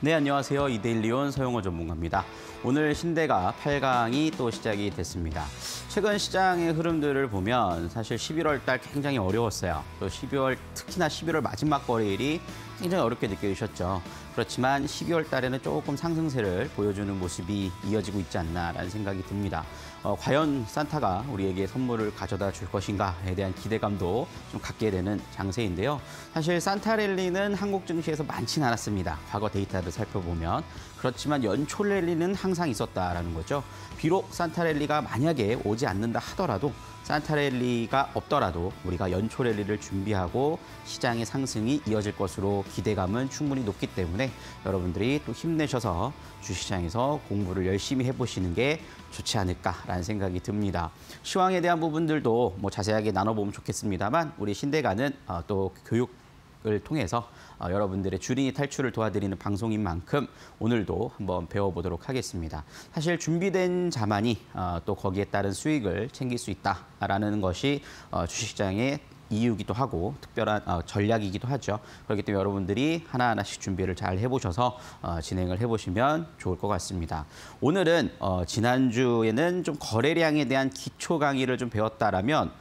네, 안녕하세요. 이데일리온 서영호 전문가입니다. 오늘 신대가 8강이 또 시작이 됐습니다. 최근 시장의 흐름들을 보면 사실 11월 달 굉장히 어려웠어요. 또 12월, 특히나 11월 마지막 거래일이 이는 어렵게 느껴지셨죠. 그렇지만 12월 달에는 조금 상승세를 보여주는 모습이 이어지고 있지 않나라는 생각이 듭니다. 어, 과연 산타가 우리에게 선물을 가져다 줄 것인가에 대한 기대감도 좀 갖게 되는 장세인데요. 사실 산타랠리는 한국 증시에서 많진 않았습니다. 과거 데이터를 살펴보면. 그렇지만 연초 랠리는 항상 있었다라는 거죠. 비록 산타랠리가 만약에 오지 않는다 하더라도 산타랠리가 없더라도 우리가 연초 랠리를 준비하고 시장의 상승이 이어질 것으로 기대감은 충분히 높기 때문에 여러분들이 또 힘내셔서 주시장에서 공부를 열심히 해보시는 게 좋지 않을까라는 생각이 듭니다. 시황에 대한 부분들도 뭐 자세하게 나눠보면 좋겠습니다만 우리 신대가는 어, 또 교육 을 통해서 어, 여러분들의 주린이 탈출을 도와드리는 방송인 만큼 오늘도 한번 배워보도록 하겠습니다. 사실 준비된 자만이 어, 또 거기에 따른 수익을 챙길 수 있다라는 것이 어, 주식장의 이유기도 하고 특별한 어, 전략이기도 하죠. 그렇기 때문에 여러분들이 하나하나씩 준비를 잘 해보셔서 어, 진행을 해보시면 좋을 것 같습니다. 오늘은 어, 지난주에는 좀 거래량에 대한 기초 강의를 좀 배웠다라면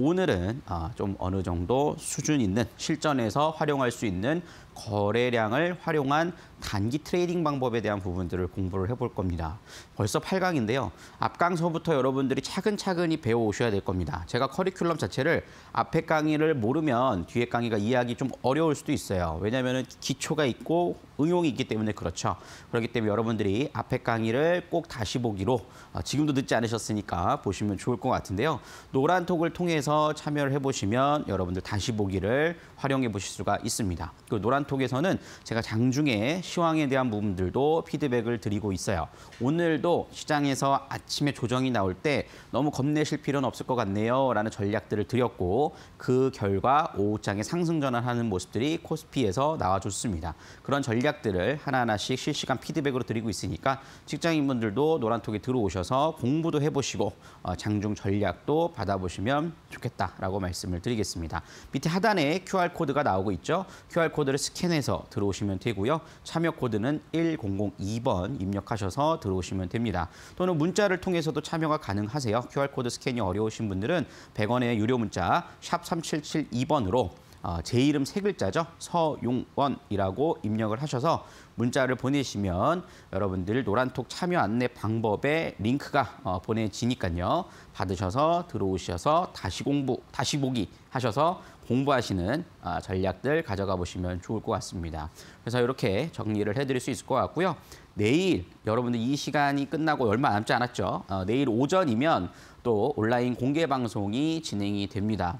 오늘은 아, 좀 어느 정도 수준 있는 실전에서 활용할 수 있는 거래량을 활용한 단기 트레이딩 방법에 대한 부분들을 공부를 해볼 겁니다. 벌써 8강인데요. 앞강서부터 여러분들이 차근차근히 배워오셔야 될 겁니다. 제가 커리큘럼 자체를 앞에 강의를 모르면 뒤에 강의가 이해하기 좀 어려울 수도 있어요. 왜냐하면 기초가 있고 응용이 있기 때문에 그렇죠. 그렇기 때문에 여러분들이 앞에 강의를 꼭 다시 보기로 어, 지금도 늦지 않으셨으니까 보시면 좋을 것 같은데요. 노란톡을 통해서 참여를 해보시면 여러분들 다시 보기를 활용해 보실 수가 있습니다. 그 노란톡에서는 제가 장중에 시황에 대한 부분들도 피드백을 드리고 있어요. 오늘도 시장에서 아침에 조정이 나올 때 너무 겁내실 필요는 없을 것 같네요. 라는 전략들을 드렸고 그 결과 오후장에 상승 전환하는 모습들이 코스피에서 나와줬습니다. 그런 전략들을 하나하나씩 실시간 피드백으로 드리고 있으니까 직장인분들도 노란톡에 들어오셔서 공부도 해보시고 어, 장중 전략도 받아보시면 좋겠다라고 말씀을 드리겠습니다. 밑에 하단에 QR코드가 나오고 있죠. QR코드를 스캔해서 들어오시면 되고요. 참 참여 코드는 1002번 입력하셔서 들어오시면 됩니다. 또는 문자를 통해서도 참여가 가능하세요. QR코드 스캔이 어려우신 분들은 100원의 유료 문자 샵 3772번으로 어, 제 이름 세 글자죠. 서용원이라고 입력을 하셔서 문자를 보내시면 여러분들 노란톡 참여 안내 방법에 링크가 어, 보내지니까요. 받으셔서 들어오셔서 다시 공부, 다시 보기 하셔서 공부하시는 아, 전략들 가져가 보시면 좋을 것 같습니다. 그래서 이렇게 정리를 해드릴 수 있을 것 같고요. 내일 여러분들 이 시간이 끝나고 얼마 남지 않았죠. 어, 내일 오전이면 또 온라인 공개 방송이 진행이 됩니다.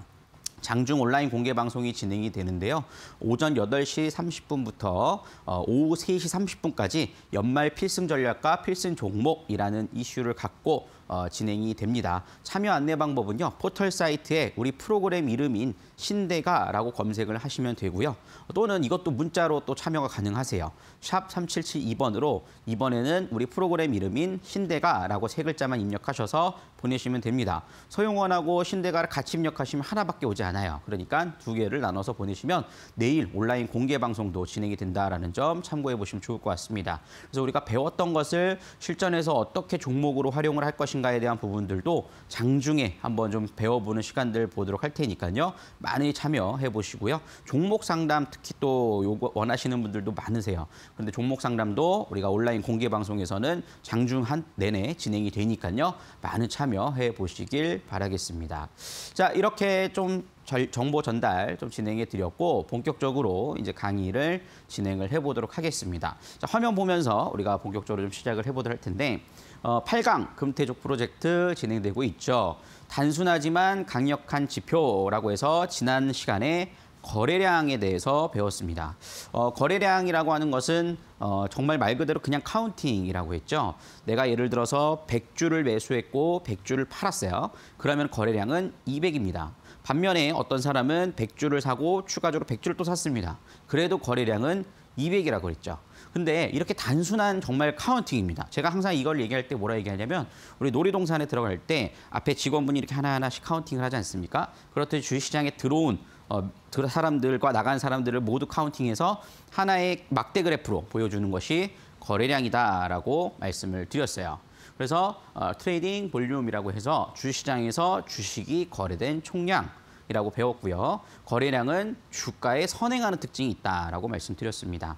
장중 온라인 공개 방송이 진행이 되는데요. 오전 8시 30분부터 어, 오후 3시 30분까지 연말 필승 전략과 필승 종목이라는 이슈를 갖고 어, 진행이 됩니다. 참여 안내 방법은요. 포털 사이트에 우리 프로그램 이름인 신대가라고 검색을 하시면 되고요. 또는 이것도 문자로 또 참여가 가능하세요. 샵 3772번으로 이번에는 우리 프로그램 이름인 신대가라고 세 글자만 입력하셔서 보내시면 됩니다. 서용원하고 신대가를 같이 입력하시면 하나밖에 오지 않아요. 그러니까 두 개를 나눠서 보내시면 내일 온라인 공개 방송도 진행이 된다라는 점 참고해 보시면 좋을 것 같습니다. 그래서 우리가 배웠던 것을 실전에서 어떻게 종목으로 활용을 할 것인가 것인가에 대한 부분들도 장중에 한번 좀 배워보는 시간들 보도록 할 테니까요. 많이 참여해 보시고요. 종목 상담 특히 또 요거 원하시는 분들도 많으세요. 그런데 종목 상담도 우리가 온라인 공개 방송에서는 장중 한 내내 진행이 되니까요. 많은 참여해 보시길 바라겠습니다. 자, 이렇게 좀 정보 전달 좀 진행해 드렸고 본격적으로 이제 강의를 진행을 해보도록 하겠습니다. 자, 화면 보면서 우리가 본격적으로 좀 시작을 해보도록 할 텐데 어, 8강 금태족 프로젝트 진행되고 있죠. 단순하지만 강력한 지표라고 해서 지난 시간에 거래량에 대해서 배웠습니다. 어, 거래량이라고 하는 것은 어, 정말 말 그대로 그냥 카운팅이라고 했죠. 내가 예를 들어서 100주를 매수했고 100주를 팔았어요. 그러면 거래량은 200입니다. 반면에 어떤 사람은 100주를 사고 추가적으로 100주를 또 샀습니다. 그래도 거래량은 200이라고 그랬죠. 근데 이렇게 단순한 정말 카운팅입니다. 제가 항상 이걸 얘기할 때 뭐라 얘기하냐면 우리 놀이동산에 들어갈 때 앞에 직원분이 이렇게 하나하나씩 카운팅을 하지 않습니까? 그렇듯 주식시장에 들어온 어, 사람들과 나간 사람들을 모두 카운팅해서 하나의 막대 그래프로 보여주는 것이 거래량이다라고 말씀을 드렸어요. 그래서 어, 트레이딩 볼륨이라고 해서 주식시장에서 주식이 거래된 총량 이라고 배웠고요. 거래량은 주가에 선행하는 특징이 있다라고 말씀드렸습니다.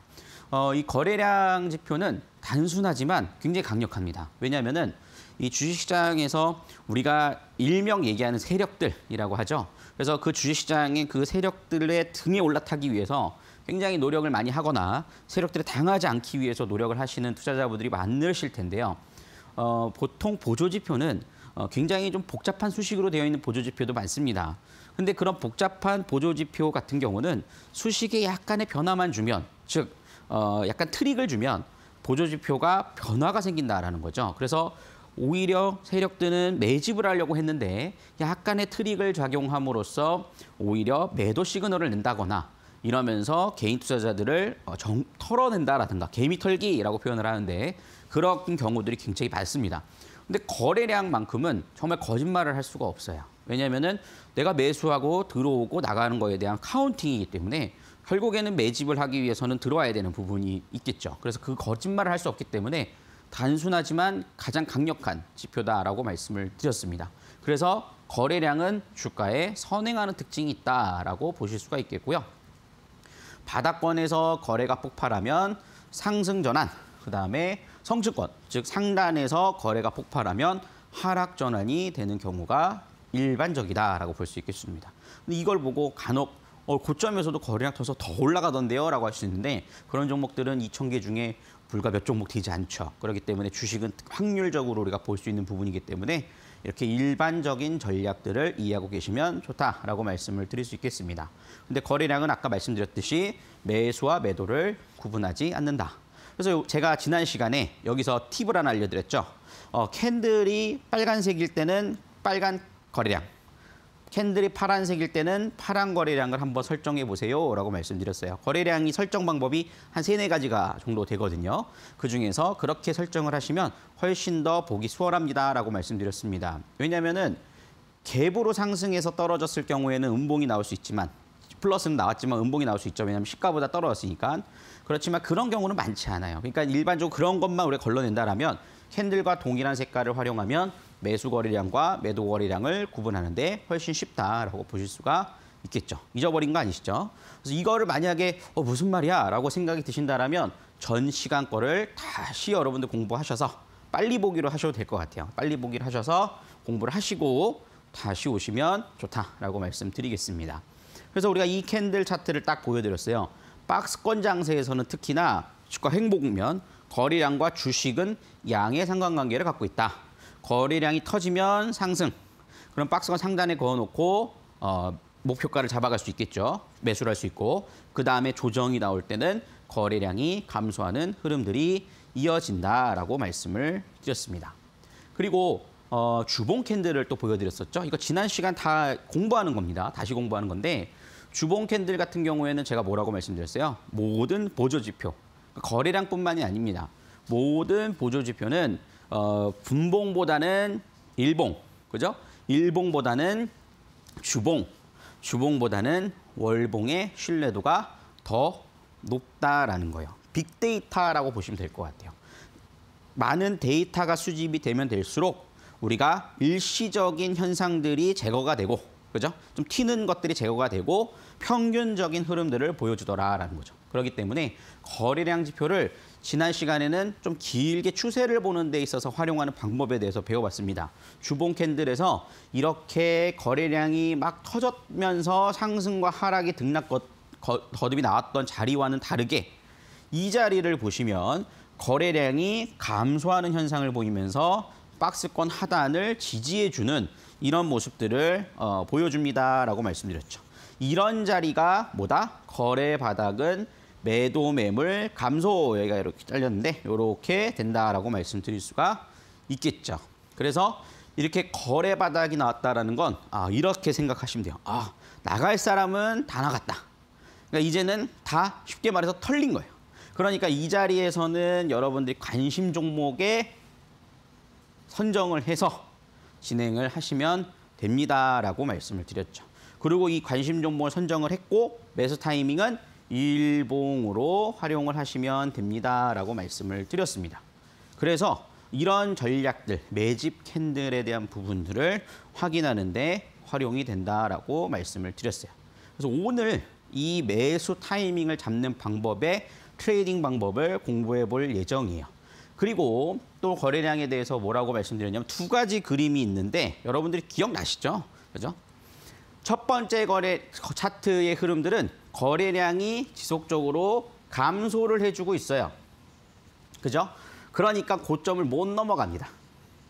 어, 이 거래량 지표는 단순하지만 굉장히 강력합니다. 왜냐하면은 이 주식시장에서 우리가 일명 얘기하는 세력들이라고 하죠. 그래서 그 주식시장의 그 세력들의 등에 올라타기 위해서 굉장히 노력을 많이 하거나 세력들에 당하지 않기 위해서 노력을 하시는 투자자분들이 많으실 텐데요. 어, 보통 보조지표는 어, 굉장히 좀 복잡한 수식으로 되어 있는 보조지표도 많습니다. 근데 그런 복잡한 보조지표 같은 경우는 수식에 약간의 변화만 주면, 즉 어, 약간 트릭을 주면 보조지표가 변화가 생긴다라는 거죠. 그래서 오히려 세력들은 매집을 하려고 했는데 약간의 트릭을 작용함으로써 오히려 매도 시그널을 낸다거나 이러면서 개인 투자자들을 어, 정, 털어낸다라든가 개미 털기라고 표현을 하는데 그런 경우들이 굉장히 많습니다. 근데 거래량만큼은 정말 거짓말을 할 수가 없어요. 왜냐하면은 내가 매수하고 들어오고 나가는 거에 대한 카운팅이기 때문에 결국에는 매집을 하기 위해서는 들어와야 되는 부분이 있겠죠. 그래서 그 거짓말을 할 수 없기 때문에 단순하지만 가장 강력한 지표다라고 말씀을 드렸습니다. 그래서 거래량은 주가에 선행하는 특징이 있다라고 보실 수가 있겠고요. 바닥권에서 거래가 폭발하면 상승 전환, 그다음에 성주권즉 상단에서 거래가 폭발하면 하락 전환이 되는 경우가 일반적이다라고 볼 수 있겠습니다. 근데 이걸 보고 간혹 어, 고점에서도 거래량 터서 더 올라가던데요 라고 할 수 있는데 그런 종목들은 2 0개 중에 불과 몇 종목 되지 않죠. 그렇기 때문에 주식은 확률적으로 우리가 볼 수 있는 부분이기 때문에 이렇게 일반적인 전략들을 이해하고 계시면 좋다라고 말씀을 드릴 수 있겠습니다. 근데 거래량은 아까 말씀드렸듯이 매수와 매도를 구분하지 않는다. 그래서 제가 지난 시간에 여기서 팁을 하나 알려드렸죠. 어, 캔들이 빨간색일 때는 빨간 거래량. 캔들이 파란색일 때는 파란 거래량을 한번 설정해 보세요 라고 말씀드렸어요. 거래량이 설정 방법이 한 세네 가지가 정도 되거든요. 그중에서 그렇게 설정을 하시면 훨씬 더 보기 수월합니다 라고 말씀드렸습니다. 왜냐하면 갭으로 상승해서 떨어졌을 경우에는 음봉이 나올 수 있지만 플러스는 나왔지만 음봉이 나올 수 있죠. 왜냐하면 시가보다 떨어졌으니까. 그렇지만 그런 경우는 많지 않아요. 그러니까 일반적으로 그런 것만 우리가 걸러낸다라면 캔들과 동일한 색깔을 활용하면 매수 거래량과 매도 거래량을 구분하는데 훨씬 쉽다라고 보실 수가 있겠죠. 잊어버린 거 아니시죠? 그래서 이거를 만약에 어, 무슨 말이야? 라고 생각이 드신다면 전 시간 거를 다시 여러분들 공부하셔서 빨리 보기로 하셔도 될 것 같아요. 빨리 보기로 하셔서 공부를 하시고 다시 오시면 좋다라고 말씀드리겠습니다. 그래서 우리가 이 캔들 차트를 딱 보여드렸어요. 박스권 장세에서는 특히나 주가 행복면 거래량과 주식은 양의 상관관계를 갖고 있다. 거래량이 터지면 상승. 그럼 박스가 상단에 그어놓고 어, 목표가를 잡아갈 수 있겠죠. 매수를 할 수 있고 그다음에 조정이 나올 때는 거래량이 감소하는 흐름들이 이어진다라고 말씀을 드렸습니다. 그리고 어, 주봉 캔들을 또 보여드렸었죠. 이거 지난 시간 다 공부하는 겁니다. 다시 공부하는 건데 주봉 캔들 같은 경우에는 제가 뭐라고 말씀드렸어요? 모든 보조지표, 그러니까 거래량뿐만이 아닙니다. 모든 보조지표는 어, 분봉보다는 일봉, 그죠? 일봉보다는 주봉, 주봉보다는 월봉의 신뢰도가 더 높다라는 거예요. 빅데이터라고 보시면 될 것 같아요. 많은 데이터가 수집이 되면 될수록 우리가 일시적인 현상들이 제거가 되고 그죠? 좀 튀는 것들이 제거가 되고 평균적인 흐름들을 보여주더라라는 거죠. 그렇기 때문에 거래량 지표를 지난 시간에는 좀 길게 추세를 보는 데 있어서 활용하는 방법에 대해서 배워봤습니다. 주봉 캔들에서 이렇게 거래량이 막 터졌면서 상승과 하락이 등락 거듭이 나왔던 자리와는 다르게 이 자리를 보시면 거래량이 감소하는 현상을 보이면서 박스권 하단을 지지해주는 이런 모습들을 어, 보여줍니다라고 말씀드렸죠. 이런 자리가 뭐다? 거래 바닥은 매도 매물 감소 여기가 이렇게 잘렸는데 이렇게 된다라고 말씀드릴 수가 있겠죠. 그래서 이렇게 거래 바닥이 나왔다라는 건 아, 이렇게 생각하시면 돼요. 아, 나갈 사람은 다 나갔다. 그러니까 이제는 다 쉽게 말해서 털린 거예요. 그러니까 이 자리에서는 여러분들이 관심 종목에 선정을 해서 진행을 하시면 됩니다라고 말씀을 드렸죠. 그리고 이 관심 종목을 선정을 했고 매수 타이밍은 일봉으로 활용을 하시면 됩니다라고 말씀을 드렸습니다. 그래서 이런 전략들, 매집 캔들에 대한 부분들을 확인하는데 활용이 된다라고 말씀을 드렸어요. 그래서 오늘 이 매수 타이밍을 잡는 방법의 트레이딩 방법을 공부해 볼 예정이에요. 그리고 또 거래량에 대해서 뭐라고 말씀드렸냐면 두 가지 그림이 있는데 여러분들이 기억나시죠? 그죠? 첫 번째 거래 차트의 흐름들은 거래량이 지속적으로 감소를 해주고 있어요. 그죠? 그러니까 고점을 못 넘어갑니다.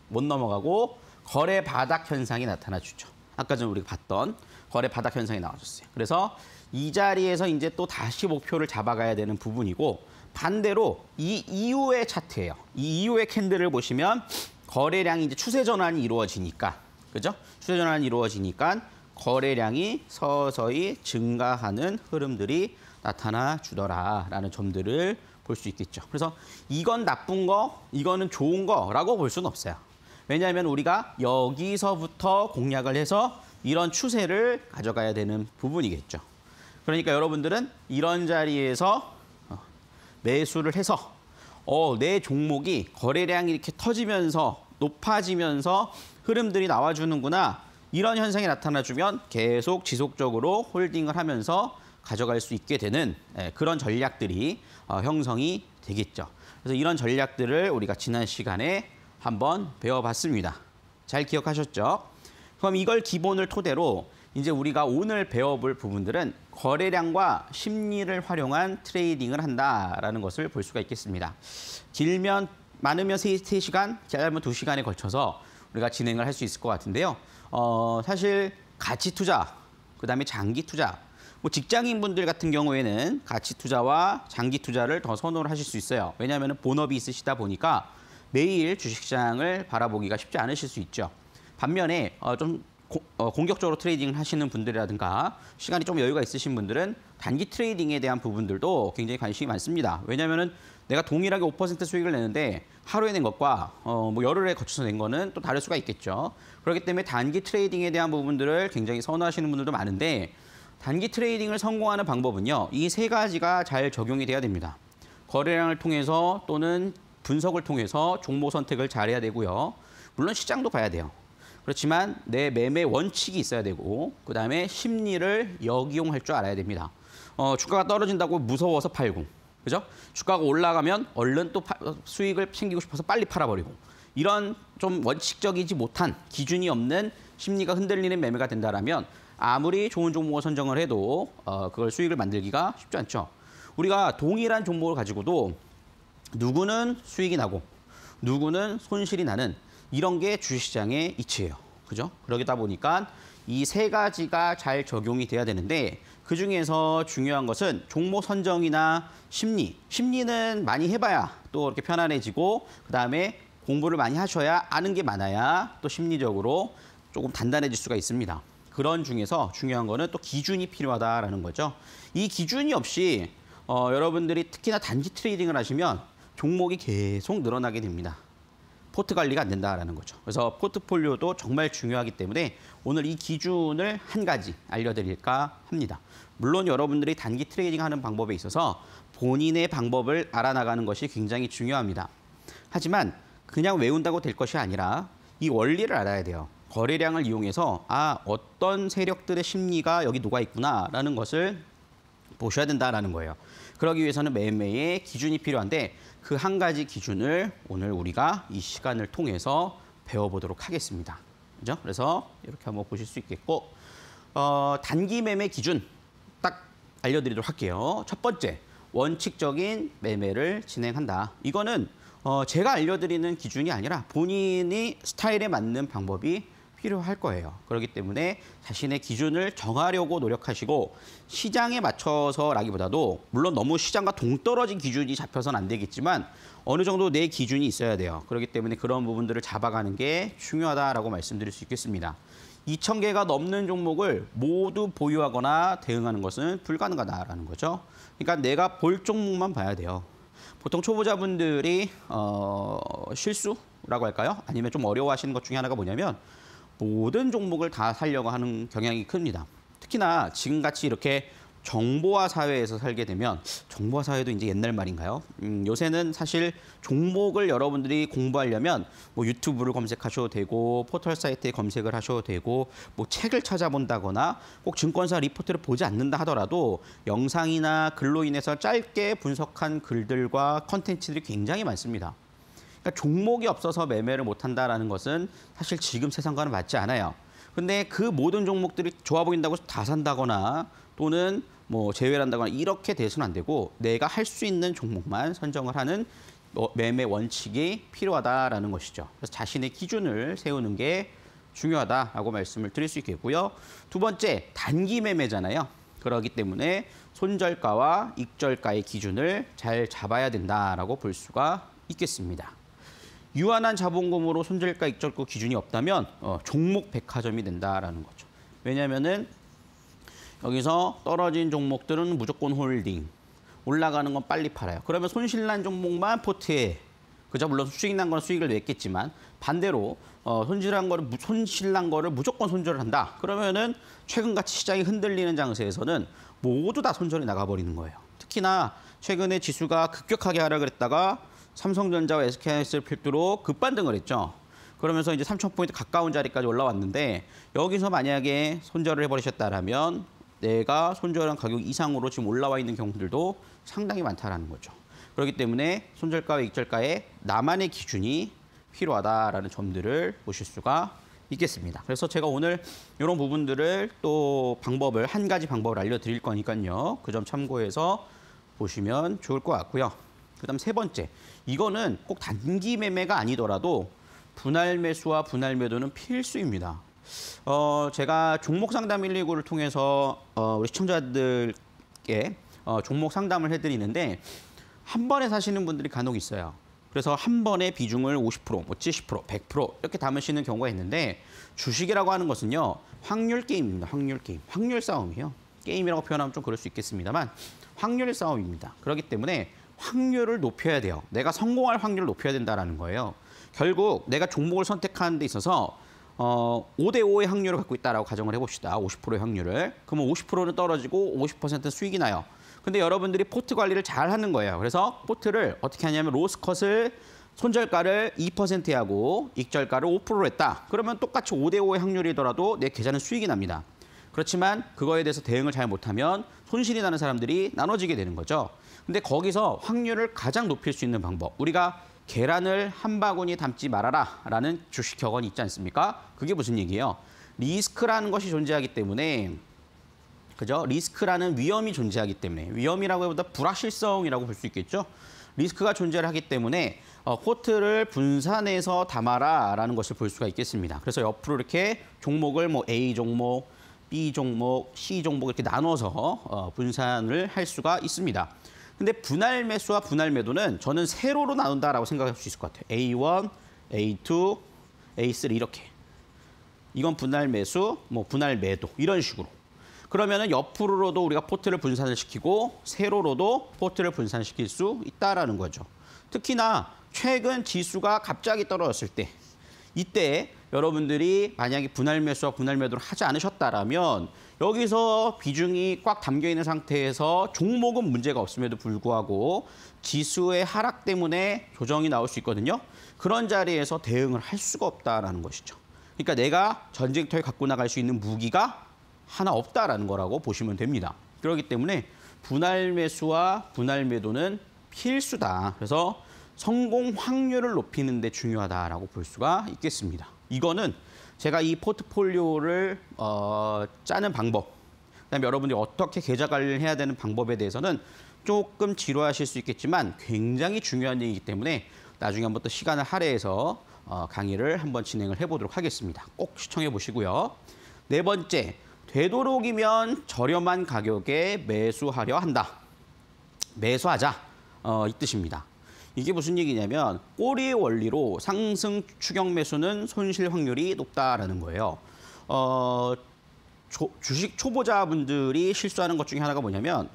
못 넘어가고 거래 바닥 현상이 나타나 주죠. 아까 전 우리가 봤던 거래 바닥 현상이 나와줬어요. 그래서 이 자리에서 이제 또 다시 목표를 잡아가야 되는 부분이고 반대로 이 이후의 차트예요. 이 이후의 캔들을 보시면 거래량이 이제 추세 전환이 이루어지니까 그죠? 추세 전환이 이루어지니까 거래량이 서서히 증가하는 흐름들이 나타나 주더라라는 점들을 볼 수 있겠죠. 그래서 이건 나쁜 거, 이거는 좋은 거라고 볼 수는 없어요. 왜냐하면 우리가 여기서부터 공략을 해서 이런 추세를 가져가야 되는 부분이겠죠. 그러니까 여러분들은 이런 자리에서 어, 매수를 해서 어, 내 종목이 거래량이 이렇게 터지면서 높아지면서 흐름들이 나와주는구나 이런 현상이 나타나주면 계속 지속적으로 홀딩을 하면서 가져갈 수 있게 되는 예, 그런 전략들이 어, 형성이 되겠죠. 그래서 이런 전략들을 우리가 지난 시간에 한번 배워봤습니다. 잘 기억하셨죠? 그럼 이걸 기본을 토대로 이제 우리가 오늘 배워볼 부분들은 거래량과 심리를 활용한 트레이딩을 한다라는 것을 볼 수가 있겠습니다. 길면 많으면 세시간 짧으면 두시간에 걸쳐서 우리가 진행을 할 수 있을 것 같은데요. 어, 사실 가치 투자, 그다음에 장기 투자. 뭐 직장인분들 같은 경우에는 가치 투자와 장기 투자를 더 선호를 하실 수 있어요. 왜냐하면 본업이 있으시다 보니까 매일 주식시장을 바라보기가 쉽지 않으실 수 있죠. 반면에 어, 좀 고, 어, 공격적으로 트레이딩을 하시는 분들이라든가 시간이 좀 여유가 있으신 분들은 단기 트레이딩에 대한 부분들도 굉장히 관심이 많습니다. 왜냐하면 내가 동일하게 5% 수익을 내는데 하루에 낸 것과 어, 뭐 열흘에 거쳐서 낸 거는 또 다를 수가 있겠죠. 그렇기 때문에 단기 트레이딩에 대한 부분들을 굉장히 선호하시는 분들도 많은데 단기 트레이딩을 성공하는 방법은요. 이 세 가지가 잘 적용이 돼야 됩니다. 거래량을 통해서 또는 분석을 통해서 종목 선택을 잘해야 되고요. 물론 시장도 봐야 돼요. 그렇지만 내 매매 원칙이 있어야 되고 그다음에 심리를 역이용할 줄 알아야 됩니다. 어, 주가가 떨어진다고 무서워서 팔고 그죠? 주가가 올라가면 얼른 또 파, 수익을 챙기고 싶어서 빨리 팔아버리고 이런 좀 원칙적이지 못한 기준이 없는 심리가 흔들리는 매매가 된다라면 아무리 좋은 종목을 선정을 해도 어, 그걸 수익을 만들기가 쉽지 않죠. 우리가 동일한 종목을 가지고도 누구는 수익이 나고 누구는 손실이 나는 이런 게 주식시장의 이치예요. 그죠? 그러다 보니까 이 세 가지가 잘 적용이 돼야 되는데 그중에서 중요한 것은 종목 선정이나 심리. 심리는 많이 해봐야 또 이렇게 편안해지고 그다음에 공부를 많이 하셔야 아는 게 많아야 또 심리적으로 조금 단단해질 수가 있습니다. 그런 중에서 중요한 거는 또 기준이 필요하다라는 거죠. 이 기준이 없이 어, 여러분들이 특히나 단기 트레이딩을 하시면 종목이 계속 늘어나게 됩니다. 포트 관리가 안 된다라는 거죠. 그래서 포트폴리오도 정말 중요하기 때문에 오늘 이 기준을 한 가지 알려드릴까 합니다. 물론 여러분들이 단기 트레이딩 하는 방법에 있어서 본인의 방법을 알아나가는 것이 굉장히 중요합니다. 하지만 그냥 외운다고 될 것이 아니라 이 원리를 알아야 돼요. 거래량을 이용해서 아 어떤 세력들의 심리가 여기 녹아 있구나라는 것을 보셔야 된다라는 거예요. 그러기 위해서는 매매의 기준이 필요한데 그 한 가지 기준을 오늘 우리가 이 시간을 통해서 배워보도록 하겠습니다. 그죠? 그래서 이렇게 한번 보실 수 있겠고 어, 단기 매매 기준 딱 알려드리도록 할게요. 첫 번째, 원칙적인 매매를 진행한다. 이거는 어, 제가 알려드리는 기준이 아니라 본인이 스타일에 맞는 방법이 필요할 거예요. 그렇기 때문에 자신의 기준을 정하려고 노력하시고 시장에 맞춰서라기보다도 물론 너무 시장과 동떨어진 기준이 잡혀선 안 되겠지만 어느 정도 내 기준이 있어야 돼요. 그렇기 때문에 그런 부분들을 잡아가는 게 중요하다라고 말씀드릴 수 있겠습니다. 2,000개가 넘는 종목을 모두 보유하거나 대응하는 것은 불가능하다라는 거죠. 그러니까 내가 볼 종목만 봐야 돼요. 보통 초보자분들이 어, 실수라고 할까요? 아니면 좀 어려워하시는 것 중에 하나가 뭐냐면 모든 종목을 다 살려고 하는 경향이 큽니다. 특히나 지금같이 이렇게 정보화 사회에서 살게 되면 정보화 사회도 이제 옛날 말인가요? 음, 요새는 사실 종목을 여러분들이 공부하려면 뭐 유튜브를 검색하셔도 되고 포털 사이트에 검색을 하셔도 되고 뭐 책을 찾아본다거나 꼭 증권사 리포트를 보지 않는다 하더라도 영상이나 글로 인해서 짧게 분석한 글들과 컨텐츠들이 굉장히 많습니다. 그러니까 종목이 없어서 매매를 못한다라는 것은 사실 지금 세상과는 맞지 않아요. 근데 그 모든 종목들이 좋아 보인다고 다 산다거나 또는 뭐 제외한다거나 이렇게 돼서는 안 되고 내가 할 수 있는 종목만 선정을 하는 어, 매매 원칙이 필요하다라는 것이죠. 그래서 자신의 기준을 세우는 게 중요하다라고 말씀을 드릴 수 있겠고요. 두 번째, 단기 매매잖아요. 그러기 때문에 손절가와 익절가의 기준을 잘 잡아야 된다라고 볼 수가 있겠습니다. 유한한 자본금으로 손절가 익절고 기준이 없다면 어, 종목 백화점이 된다라는 거죠. 왜냐면은 여기서 떨어진 종목들은 무조건 홀딩, 올라가는 건 빨리 팔아요. 그러면 손실난 종목만 포트에 그저 물론 수익 난건 수익을 냈겠지만 반대로 어, 손실한 거를 손실난 거를 무조건 손절을 한다. 그러면은 최근같이 시장이 흔들리는 장세에서는 모두 다 손절이 나가버리는 거예요. 특히나 최근에 지수가 급격하게 하락을 했다가 삼성전자와 SK하이닉스를 필두로 급반등을 했죠. 그러면서 이제 3,000포인트 가까운 자리까지 올라왔는데 여기서 만약에 손절을 해버리셨다라면 내가 손절한 가격 이상으로 지금 올라와 있는 경우들도 상당히 많다라는 거죠. 그렇기 때문에 손절가와 익절가에 나만의 기준이 필요하다라는 점들을 보실 수가 있겠습니다. 그래서 제가 오늘 이런 부분들을 또 방법을 한 가지 방법을 알려드릴 거니까요. 그 점 참고해서 보시면 좋을 것 같고요. 그다음 세 번째, 이거는 꼭 단기 매매가 아니더라도 분할 매수와 분할 매도는 필수입니다. 어, 제가 종목 상담 119를 통해서 어, 우리 시청자들께 어, 종목 상담을 해드리는데 한 번에 사시는 분들이 간혹 있어요. 그래서 한 번에 비중을 50%, 뭐 70%, 100% 이렇게 담으시는 경우가 있는데 주식이라고 하는 것은요. 확률 게임입니다. 확률 게임. 확률 싸움이요. 게임이라고 표현하면 좀 그럴 수 있겠습니다만 확률 싸움입니다. 그렇기 때문에 확률을 높여야 돼요. 내가 성공할 확률을 높여야 된다라는 거예요. 결국 내가 종목을 선택하는 데 있어서 어, 5대5의 확률을 갖고 있다라고 가정을 해봅시다. 50%의 확률을. 그러면 50%는 떨어지고 50% 수익이 나요. 근데 여러분들이 포트 관리를 잘 하는 거예요. 그래서 포트를 어떻게 하냐면 로스컷을 손절가를 2% 하고 익절가를 5%로 했다. 그러면 똑같이 5대5의 확률이더라도 내 계좌는 수익이 납니다. 그렇지만 그거에 대해서 대응을 잘 못하면 손실이 나는 사람들이 나눠지게 되는 거죠. 근데 거기서 확률을 가장 높일 수 있는 방법. 우리가 계란을 한 바구니 담지 말아라 라는 주식 격언이 있지 않습니까? 그게 무슨 얘기예요? 리스크라는 것이 존재하기 때문에 그죠? 리스크라는 위험이 존재하기 때문에 위험이라고 해보다 불확실성이라고 볼 수 있겠죠? 리스크가 존재를 하기 때문에 어, 코트를 분산해서 담아라라는 것을 볼 수가 있겠습니다. 그래서 옆으로 이렇게 종목을 뭐 A 종목, B 종목, C 종목 이렇게 나눠서 어, 분산을 할 수가 있습니다. 근데 분할 매수와 분할 매도는 저는 세로로 나눈다라고 생각할 수 있을 것 같아요. A1, A2, A3 이렇게. 이건 분할 매수, 뭐 분할 매도 이런 식으로. 그러면은 옆으로도 우리가 포트를 분산을 시키고 세로로도 포트를 분산시킬 수 있다라는 거죠. 특히나 최근 지수가 갑자기 떨어졌을 때 이때 여러분들이 만약에 분할 매수와 분할 매도를 하지 않으셨다면 여기서 비중이 꽉 담겨 있는 상태에서 종목은 문제가 없음에도 불구하고 지수의 하락 때문에 조정이 나올 수 있거든요. 그런 자리에서 대응을 할 수가 없다라는 것이죠. 그러니까 내가 전쟁터에 갖고 나갈 수 있는 무기가 하나 없다라는 거라고 보시면 됩니다. 그렇기 때문에 분할 매수와 분할 매도는 필수다. 그래서 성공 확률을 높이는 데 중요하다라고 볼 수가 있겠습니다. 이거는 제가 이 포트폴리오를 어, 짜는 방법, 그다음에 여러분들이 어떻게 계좌 관리를 해야 되는 방법에 대해서는 조금 지루하실 수 있겠지만 굉장히 중요한 얘기이기 때문에 나중에 한번 또 시간을 할애해서 어, 강의를 한번 진행을 해보도록 하겠습니다. 꼭 시청해 보시고요. 네 번째, 되도록이면 저렴한 가격에 매수하려 한다. 매수하자. 어, 이 뜻입니다. 이게 무슨 얘기냐면 꼬리의 원리로 상승 추경 매수는 손실 확률이 높다라는 거예요. 어, 조, 주식 초보자분들이 실수하는 것 중에 하나가 뭐냐면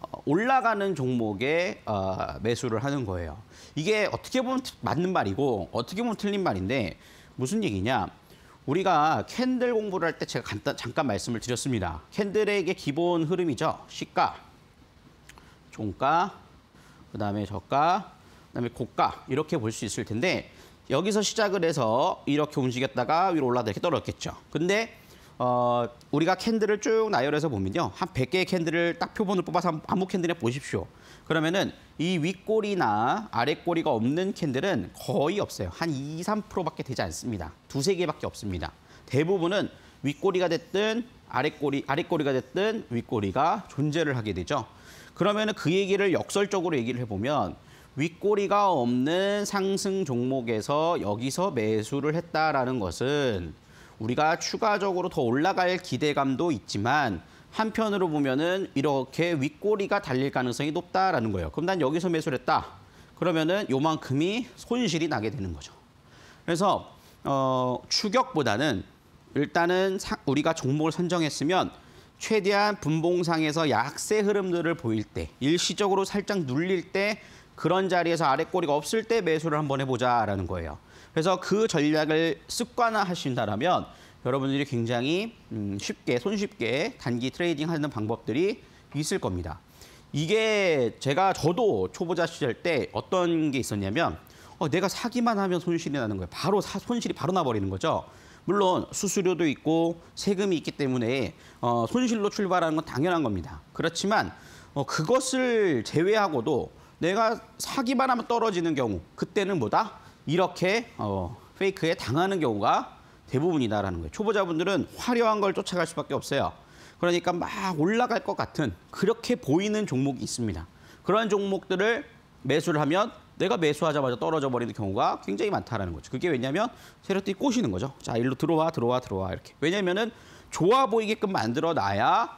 어, 올라가는 종목에 어, 매수를 하는 거예요. 이게 어떻게 보면 맞는 말이고 어떻게 보면 틀린 말인데 무슨 얘기냐? 우리가 캔들 공부를 할 때 제가 간단, 잠깐 말씀을 드렸습니다. 캔들에게 기본 흐름이죠. 시가, 종가, 그다음에 저가, 그다음에 고가 이렇게 볼 수 있을 텐데 여기서 시작을 해서 이렇게 움직였다가 위로 올라다 이렇게 떨어졌겠죠. 근데 어, 우리가 캔들을 쭉 나열해서 보면요. 한 100개의 캔들을 딱 표본을 뽑아서 아무 캔들에 보십시오. 그러면은 이 윗꼬리나 아랫꼬리가 없는 캔들은 거의 없어요. 한 2, 3%밖에 되지 않습니다. 두세 개밖에 없습니다. 대부분은 윗꼬리가 됐든 아랫꼬리, 아랫꼬리가 됐든 윗꼬리가 존재를 하게 되죠. 그러면 그 얘기를 역설적으로 얘기를 해보면 윗꼬리가 없는 상승 종목에서 여기서 매수를 했다라는 것은 우리가 추가적으로 더 올라갈 기대감도 있지만 한편으로 보면은 이렇게 윗꼬리가 달릴 가능성이 높다라는 거예요. 그럼 난 여기서 매수를 했다. 그러면은 요만큼이 손실이 나게 되는 거죠. 그래서 어, 추격보다는 일단은 우리가 종목을 선정했으면 최대한 분봉상에서 약세 흐름들을 보일 때, 일시적으로 살짝 눌릴 때 그런 자리에서 아랫꼬리가 없을 때 매수를 한번 해보자라는 거예요. 그래서 그 전략을 습관화하신다면 여러분들이 굉장히 음, 쉽게, 손쉽게 단기 트레이딩 하는 방법들이 있을 겁니다. 이게 제가 저도 초보자 시절 때 어떤 게 있었냐면 어, 내가 사기만 하면 손실이 나는 거예요. 바로 사, 손실이 바로 나버리는 거죠. 물론 수수료도 있고 세금이 있기 때문에 어, 손실로 출발하는 건 당연한 겁니다. 그렇지만 어, 그것을 제외하고도 내가 사기만 하면 떨어지는 경우 그때는 뭐다? 이렇게 어, 페이크에 당하는 경우가 대부분이다라는 거예요. 초보자분들은 화려한 걸 쫓아갈 수밖에 없어요. 그러니까 막 올라갈 것 같은 그렇게 보이는 종목이 있습니다. 그런 종목들을 매수를 하면 내가 매수하자마자 떨어져 버리는 경우가 굉장히 많다라는 거죠. 그게 왜냐면 세력들이 꼬시는 거죠. 자, 일로 들어와, 들어와, 들어와 이렇게. 왜냐면은 좋아 보이게끔 만들어 놔야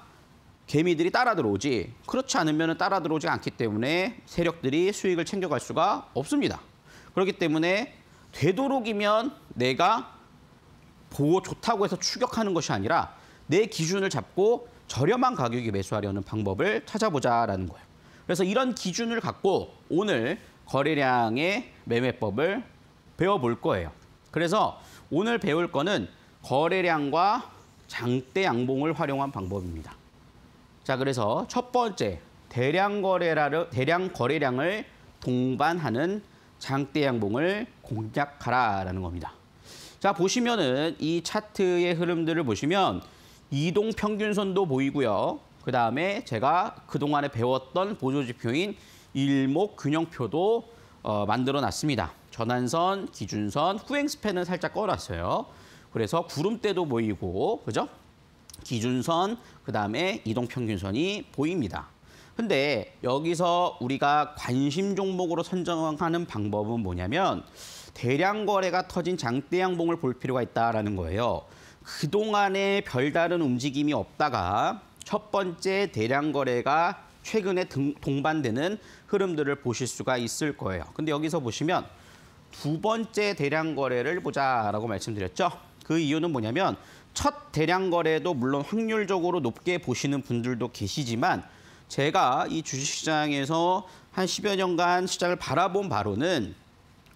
개미들이 따라 들어오지 그렇지 않으면 따라 들어오지 않기 때문에 세력들이 수익을 챙겨갈 수가 없습니다. 그렇기 때문에 되도록이면 내가 보호 좋다고 해서 추격하는 것이 아니라 내 기준을 잡고 저렴한 가격에 매수하려는 방법을 찾아보자라는 거예요. 그래서 이런 기준을 갖고 오늘 거래량의 매매법을 배워볼 거예요. 그래서 오늘 배울 거는 거래량과 장대 양봉을 활용한 방법입니다. 자, 그래서 첫 번째, 대량 거래량을, 대량 거래량을 동반하는 장대 양봉을 공략하라라는 겁니다. 자, 보시면은 이 차트의 흐름들을 보시면 이동 평균선도 보이고요. 그 다음에 제가 그동안에 배웠던 보조지표인 일목 균형표도 어, 만들어놨습니다. 전환선, 기준선, 후행 스팬은 살짝 꺼놨어요. 그래서 구름대도 보이고, 그죠? 기준선, 그다음에 이동평균선이 보입니다. 근데 여기서 우리가 관심 종목으로 선정하는 방법은 뭐냐면 대량 거래가 터진 장대양봉을 볼 필요가 있다는 거예요. 그동안에 별다른 움직임이 없다가 첫 번째 대량 거래가 최근에 등, 동반되는 흐름들을 보실 수가 있을 거예요. 근데 여기서 보시면 두 번째 대량 거래를 보자라고 말씀드렸죠. 그 이유는 뭐냐면 첫 대량 거래도 물론 확률적으로 높게 보시는 분들도 계시지만 제가 이 주식시장에서 한 10여 년간 시장을 바라본 바로는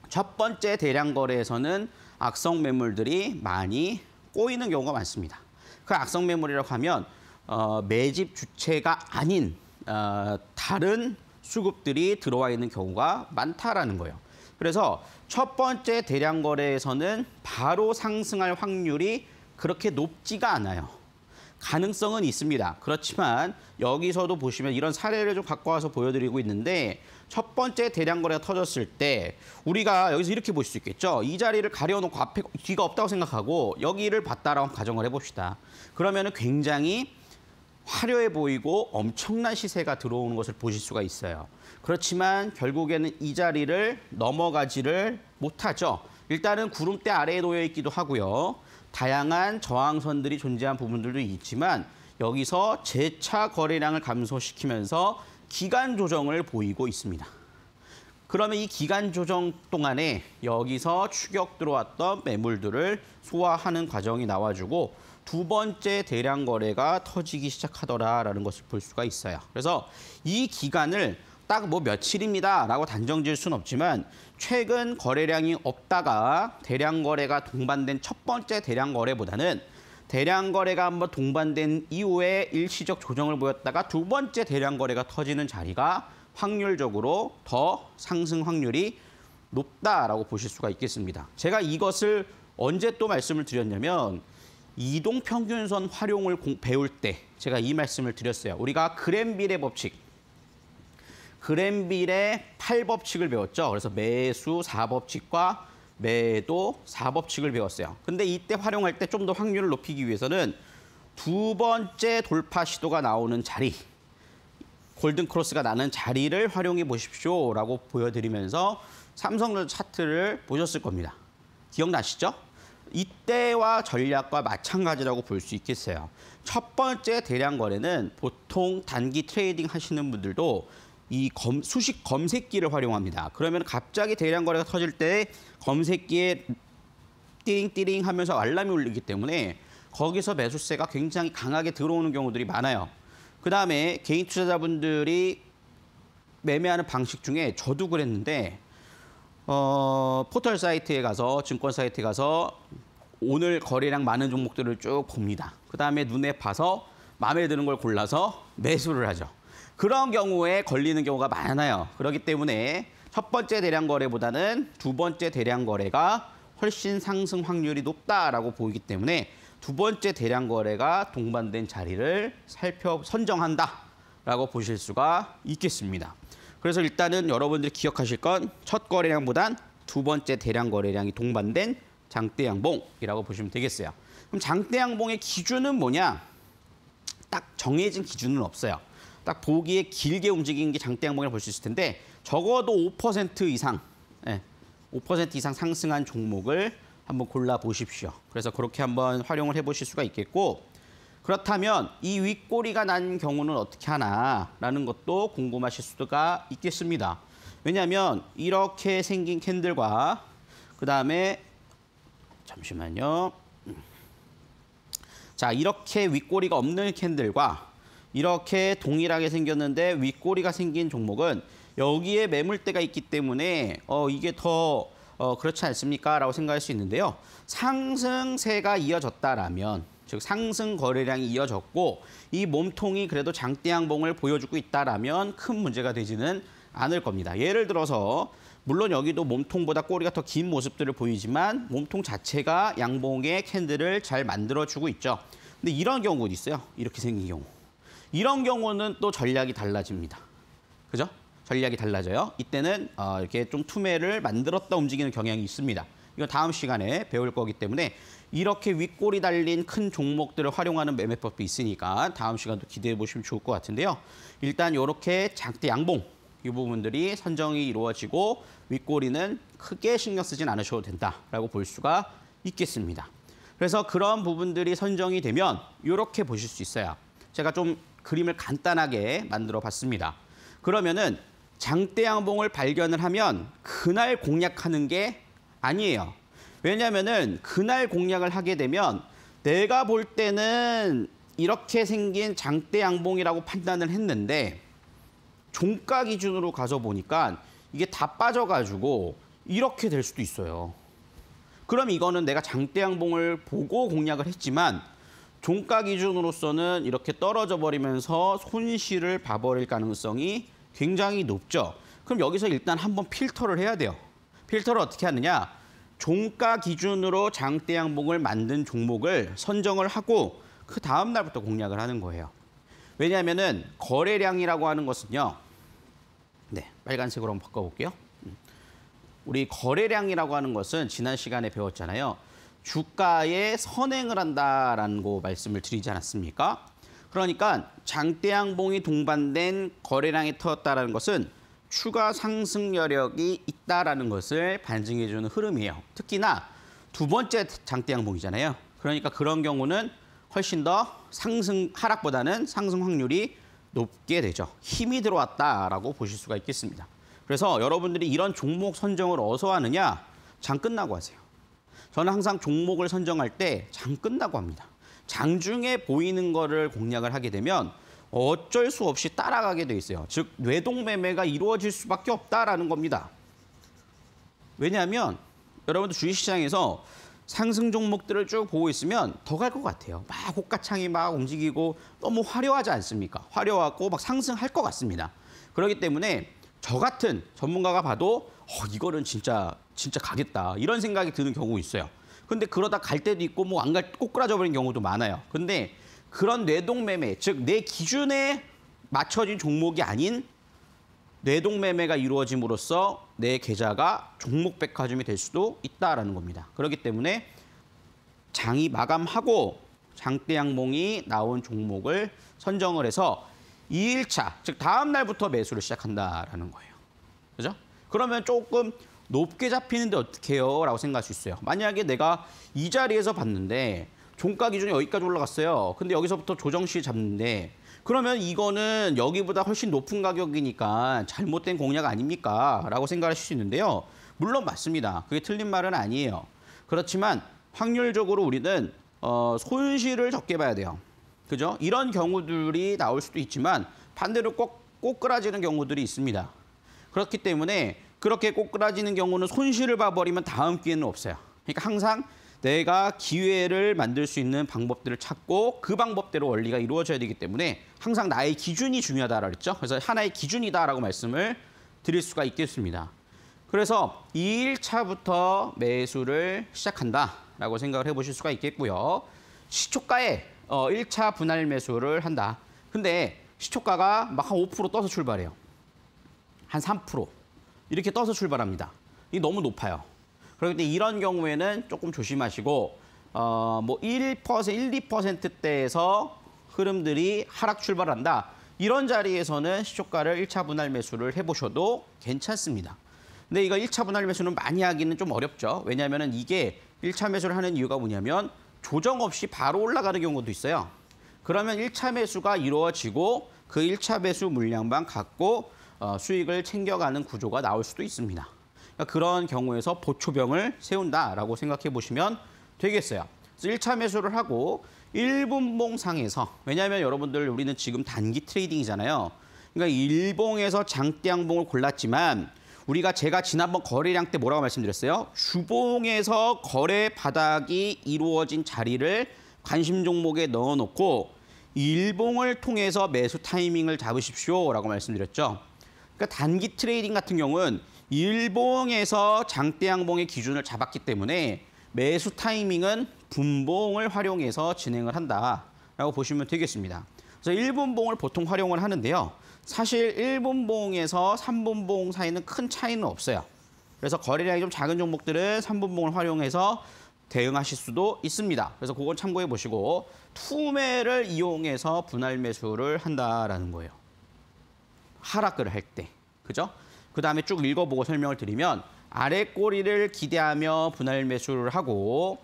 첫 번째 대량 거래에서는 악성 매물들이 많이 꼬이는 경우가 많습니다. 그 악성 매물이라고 하면 어, 매집 주체가 아닌 어, 다른 수급들이 들어와 있는 경우가 많다라는 거예요. 그래서 첫 번째 대량 거래에서는 바로 상승할 확률이 그렇게 높지가 않아요. 가능성은 있습니다. 그렇지만 여기서도 보시면 이런 사례를 좀 갖고 와서 보여드리고 있는데 첫 번째 대량 거래가 터졌을 때 우리가 여기서 이렇게 볼 수 있겠죠. 이 자리를 가려놓고 앞에 뒤가 없다고 생각하고 여기를 봤다라고 가정을 해봅시다. 그러면 은 굉장히 화려해 보이고 엄청난 시세가 들어오는 것을 보실 수가 있어요. 그렇지만 결국에는 이 자리를 넘어가지를 못하죠. 일단은 구름대 아래에 놓여 있기도 하고요. 다양한 저항선들이 존재한 부분들도 있지만 여기서 재차 거래량을 감소시키면서 기간 조정을 보이고 있습니다. 그러면 이 기간 조정 동안에 여기서 추격 들어왔던 매물들을 소화하는 과정이 나와주고 두 번째 대량 거래가 터지기 시작하더라라는 것을 볼 수가 있어요. 그래서 이 기간을 딱 뭐 며칠입니다라고 단정 지을 수는 없지만 최근 거래량이 없다가 대량 거래가 동반된 첫 번째 대량 거래보다는 대량 거래가 한번 동반된 이후에 일시적 조정을 보였다가 두 번째 대량 거래가 터지는 자리가 확률적으로 더 상승 확률이 높다라고 보실 수가 있겠습니다. 제가 이것을 언제 또 말씀을 드렸냐면 이동 평균선 활용을 공, 배울 때 제가 이 말씀을 드렸어요. 우리가 그랜빌의 법칙, 그랜빌의 8법칙을 배웠죠. 그래서 매수 4법칙과 매도 4법칙을 배웠어요. 근데 이때 활용할 때 좀 더 확률을 높이기 위해서는 두 번째 돌파 시도가 나오는 자리, 골든 크로스가 나는 자리를 활용해 보십시오라고 보여드리면서 삼성전자 차트를 보셨을 겁니다. 기억나시죠? 이때와 전략과 마찬가지라고 볼 수 있겠어요. 첫 번째 대량 거래는 보통 단기 트레이딩 하시는 분들도 이 검, 수식 검색기를 활용합니다. 그러면 갑자기 대량 거래가 터질 때 검색기에 띠링띠링 하면서 알람이 울리기 때문에 거기서 매수세가 굉장히 강하게 들어오는 경우들이 많아요. 그다음에 개인 투자자분들이 매매하는 방식 중에 저도 그랬는데 어, 포털 사이트에 가서 증권 사이트에 가서 오늘 거래량 많은 종목들을 쭉 봅니다. 그다음에 눈에 봐서 마음에 드는 걸 골라서 매수를 하죠. 그런 경우에 걸리는 경우가 많아요. 그렇기 때문에 첫 번째 대량 거래보다는 두 번째 대량 거래가 훨씬 상승 확률이 높다라고 보이기 때문에 두 번째 대량 거래가 동반된 자리를 살펴 선정한다라고 보실 수가 있겠습니다. 그래서 일단은 여러분들이 기억하실 건 첫 거래량보단 두 번째 대량 거래량이 동반된 장대양봉이라고 보시면 되겠어요. 그럼 장대양봉의 기준은 뭐냐? 딱 정해진 기준은 없어요. 딱 보기에 길게 움직이는 게장대양봉이라볼수 있을 텐데 적어도 5% 이상, 5% 예, 이상 상승한 종목을 한번 골라보십시오. 그래서 그렇게 한번 활용을 해보실 수가 있겠고 그렇다면 이 윗꼬리가 난 경우는 어떻게 하나라는 것도 궁금하실 수가 있겠습니다. 왜냐하면 이렇게 생긴 캔들과 그다음에 잠시만요. 자, 이렇게 윗꼬리가 없는 캔들과 이렇게 동일하게 생겼는데 윗꼬리가 생긴 종목은 여기에 매물대가 있기 때문에 어, 이게 더 어, 그렇지 않습니까? 라고 생각할 수 있는데요. 상승세가 이어졌다라면 즉 상승 거래량이 이어졌고 이 몸통이 그래도 장대 양봉을 보여주고 있다라면 큰 문제가 되지는 않을 겁니다. 예를 들어서 물론 여기도 몸통보다 꼬리가 더 긴 모습들을 보이지만 몸통 자체가 양봉의 캔들을 잘 만들어주고 있죠. 근데 이런 경우도 있어요. 이렇게 생긴 경우. 이런 경우는 또 전략이 달라집니다. 그죠? 전략이 달라져요. 이때는 어, 이렇게 좀 투매를 만들었다 움직이는 경향이 있습니다. 이건 다음 시간에 배울 거기 때문에 이렇게 윗골이 달린 큰 종목들을 활용하는 매매법이 있으니까 다음 시간도 기대해 보시면 좋을 것 같은데요. 일단 이렇게 장대 양봉 이 부분들이 선정이 이루어지고 윗꼬리는 크게 신경 쓰진 않으셔도 된다라고 볼 수가 있겠습니다. 그래서 그런 부분들이 선정이 되면 이렇게 보실 수 있어요. 제가 좀 그림을 간단하게 만들어 봤습니다. 그러면은 장대양봉을 발견을 하면 그날 공략하는 게 아니에요. 왜냐면은 그날 공략을 하게 되면 내가 볼 때는 이렇게 생긴 장대양봉이라고 판단을 했는데 종가 기준으로 가서 보니까 이게 다 빠져가지고 이렇게 될 수도 있어요. 그럼 이거는 내가 장대양봉을 보고 공략을 했지만 종가 기준으로서는 이렇게 떨어져 버리면서 손실을 봐버릴 가능성이 굉장히 높죠. 그럼 여기서 일단 한번 필터를 해야 돼요. 필터를 어떻게 하느냐. 종가 기준으로 장대양봉을 만든 종목을 선정을 하고 그 다음 날부터 공략을 하는 거예요. 왜냐하면 거래량이라고 하는 것은요. 빨간색으로 한번 바꿔볼게요. 음. 우리 거래량이라고 하는 것은 지난 시간에 배웠잖아요. 주가에 선행을 한다라는 거 말씀을 드리지 않았습니까? 그러니까 장대양봉이 동반된 거래량이 터졌다는 것은 추가 상승 여력이 있다라는 것을 반증해주는 흐름이에요. 특히나 두 번째 장대양봉이잖아요. 그러니까 그런 경우는 훨씬 더 상승 하락보다는 상승 확률이 높게 되죠. 힘이 들어왔다라고 보실 수가 있겠습니다. 그래서 여러분들이 이런 종목 선정을 어서 하느냐? 장 끝나고 하세요. 저는 항상 종목을 선정할 때 장 끝나고 합니다. 장중에 보이는 거를 공략을 하게 되면 어쩔 수 없이 따라가게 돼 있어요. 즉 뇌동매매가 이루어질 수밖에 없다라는 겁니다. 왜냐하면 여러분들 주식시장에서 상승 종목들을 쭉 보고 있으면 더 갈 것 같아요. 막 호가창이 막 움직이고 너무 화려하지 않습니까? 화려하고 막 상승할 것 같습니다. 그렇기 때문에 저 같은 전문가가 봐도 어, 이거는 진짜 진짜 가겠다 이런 생각이 드는 경우 있어요. 근데 그러다 갈 때도 있고 뭐 안 갈 꼬꾸라져 버린 경우도 많아요. 근데 그런 뇌동매매 즉 내 기준에 맞춰진 종목이 아닌 뇌동매매가 이루어짐으로써 내 계좌가 종목백화점이 될 수도 있다라는 겁니다. 그렇기 때문에 장이 마감하고 장대양봉이 나온 종목을 선정을 해서 2일차, 즉 다음 날부터 매수를 시작한다라는 거예요. 그죠? 그러면 조금 높게 잡히는데 어떡해요? 라고 생각할 수 있어요. 만약에 내가 이 자리에서 봤는데 종가 기준이 여기까지 올라갔어요. 근데 여기서부터 조정 시 잡는데 그러면 이거는 여기보다 훨씬 높은 가격이니까 잘못된 공약 아닙니까? 라고 생각하실 수 있는데요. 물론 맞습니다. 그게 틀린 말은 아니에요. 그렇지만 확률적으로 우리는 어, 손실을 적게 봐야 돼요. 그죠? 이런 경우들이 나올 수도 있지만 반대로 꼭 꼬꾸라지는 경우들이 있습니다. 그렇기 때문에 그렇게 꼬꾸라지는 경우는 손실을 봐버리면 다음 기회는 없어요. 그러니까 항상 내가 기회를 만들 수 있는 방법들을 찾고 그 방법대로 원리가 이루어져야 되기 때문에 항상 나의 기준이 중요하다라고 했죠. 그래서 하나의 기준이다라고 말씀을 드릴 수가 있겠습니다. 그래서 2일차부터 매수를 시작한다라고 생각을 해보실 수가 있겠고요. 시초가에 1차 어, 분할 매수를 한다. 근데 시초가가 막 한 5% 떠서 출발해요. 한 3% 이렇게 떠서 출발합니다. 이 너무 높아요. 그런데 이런 경우에는 조금 조심하시고 어, 뭐 1%, 1, 2%대에서 흐름들이 하락 출발한다. 이런 자리에서는 시초가를 1차 분할 매수를 해보셔도 괜찮습니다. 근데 이거 1차 분할 매수는 많이 하기는 좀 어렵죠. 왜냐하면 이게 1차 매수를 하는 이유가 뭐냐면 조정 없이 바로 올라가는 경우도 있어요. 그러면 1차 매수가 이루어지고 그 1차 매수 물량만 갖고 어, 수익을 챙겨가는 구조가 나올 수도 있습니다. 그러니까 그런 경우에서 보초병을 세운다라고 생각해 보시면 되겠어요. 그래서 1차 매수를 하고 1분봉 상에서 왜냐하면 여러분들 우리는 지금 단기 트레이딩이잖아요. 그러니까 1봉에서 장대 양봉을 골랐지만 우리가 제가 지난번 거래량 때 뭐라고 말씀드렸어요? 주봉에서 거래 바닥이 이루어진 자리를 관심 종목에 넣어놓고 1봉을 통해서 매수 타이밍을 잡으십시오라고 말씀드렸죠. 그러니까 단기 트레이딩 같은 경우는 일봉에서 장대양봉의 기준을 잡았기 때문에 매수 타이밍은 분봉을 활용해서 진행을 한다라고 보시면 되겠습니다. 그래서 1분봉을 보통 활용을 하는데요. 사실 1분봉에서 3분봉 사이는 큰 차이는 없어요. 그래서 거래량이 좀 작은 종목들은 3분봉을 활용해서 대응하실 수도 있습니다. 그래서 그건 참고해 보시고 투매를 이용해서 분할 매수를 한다라는 거예요. 하락을 할 때. 그죠? 그다음에 쭉 읽어보고 설명을 드리면 아래 꼬리를 기대하며 분할 매수를 하고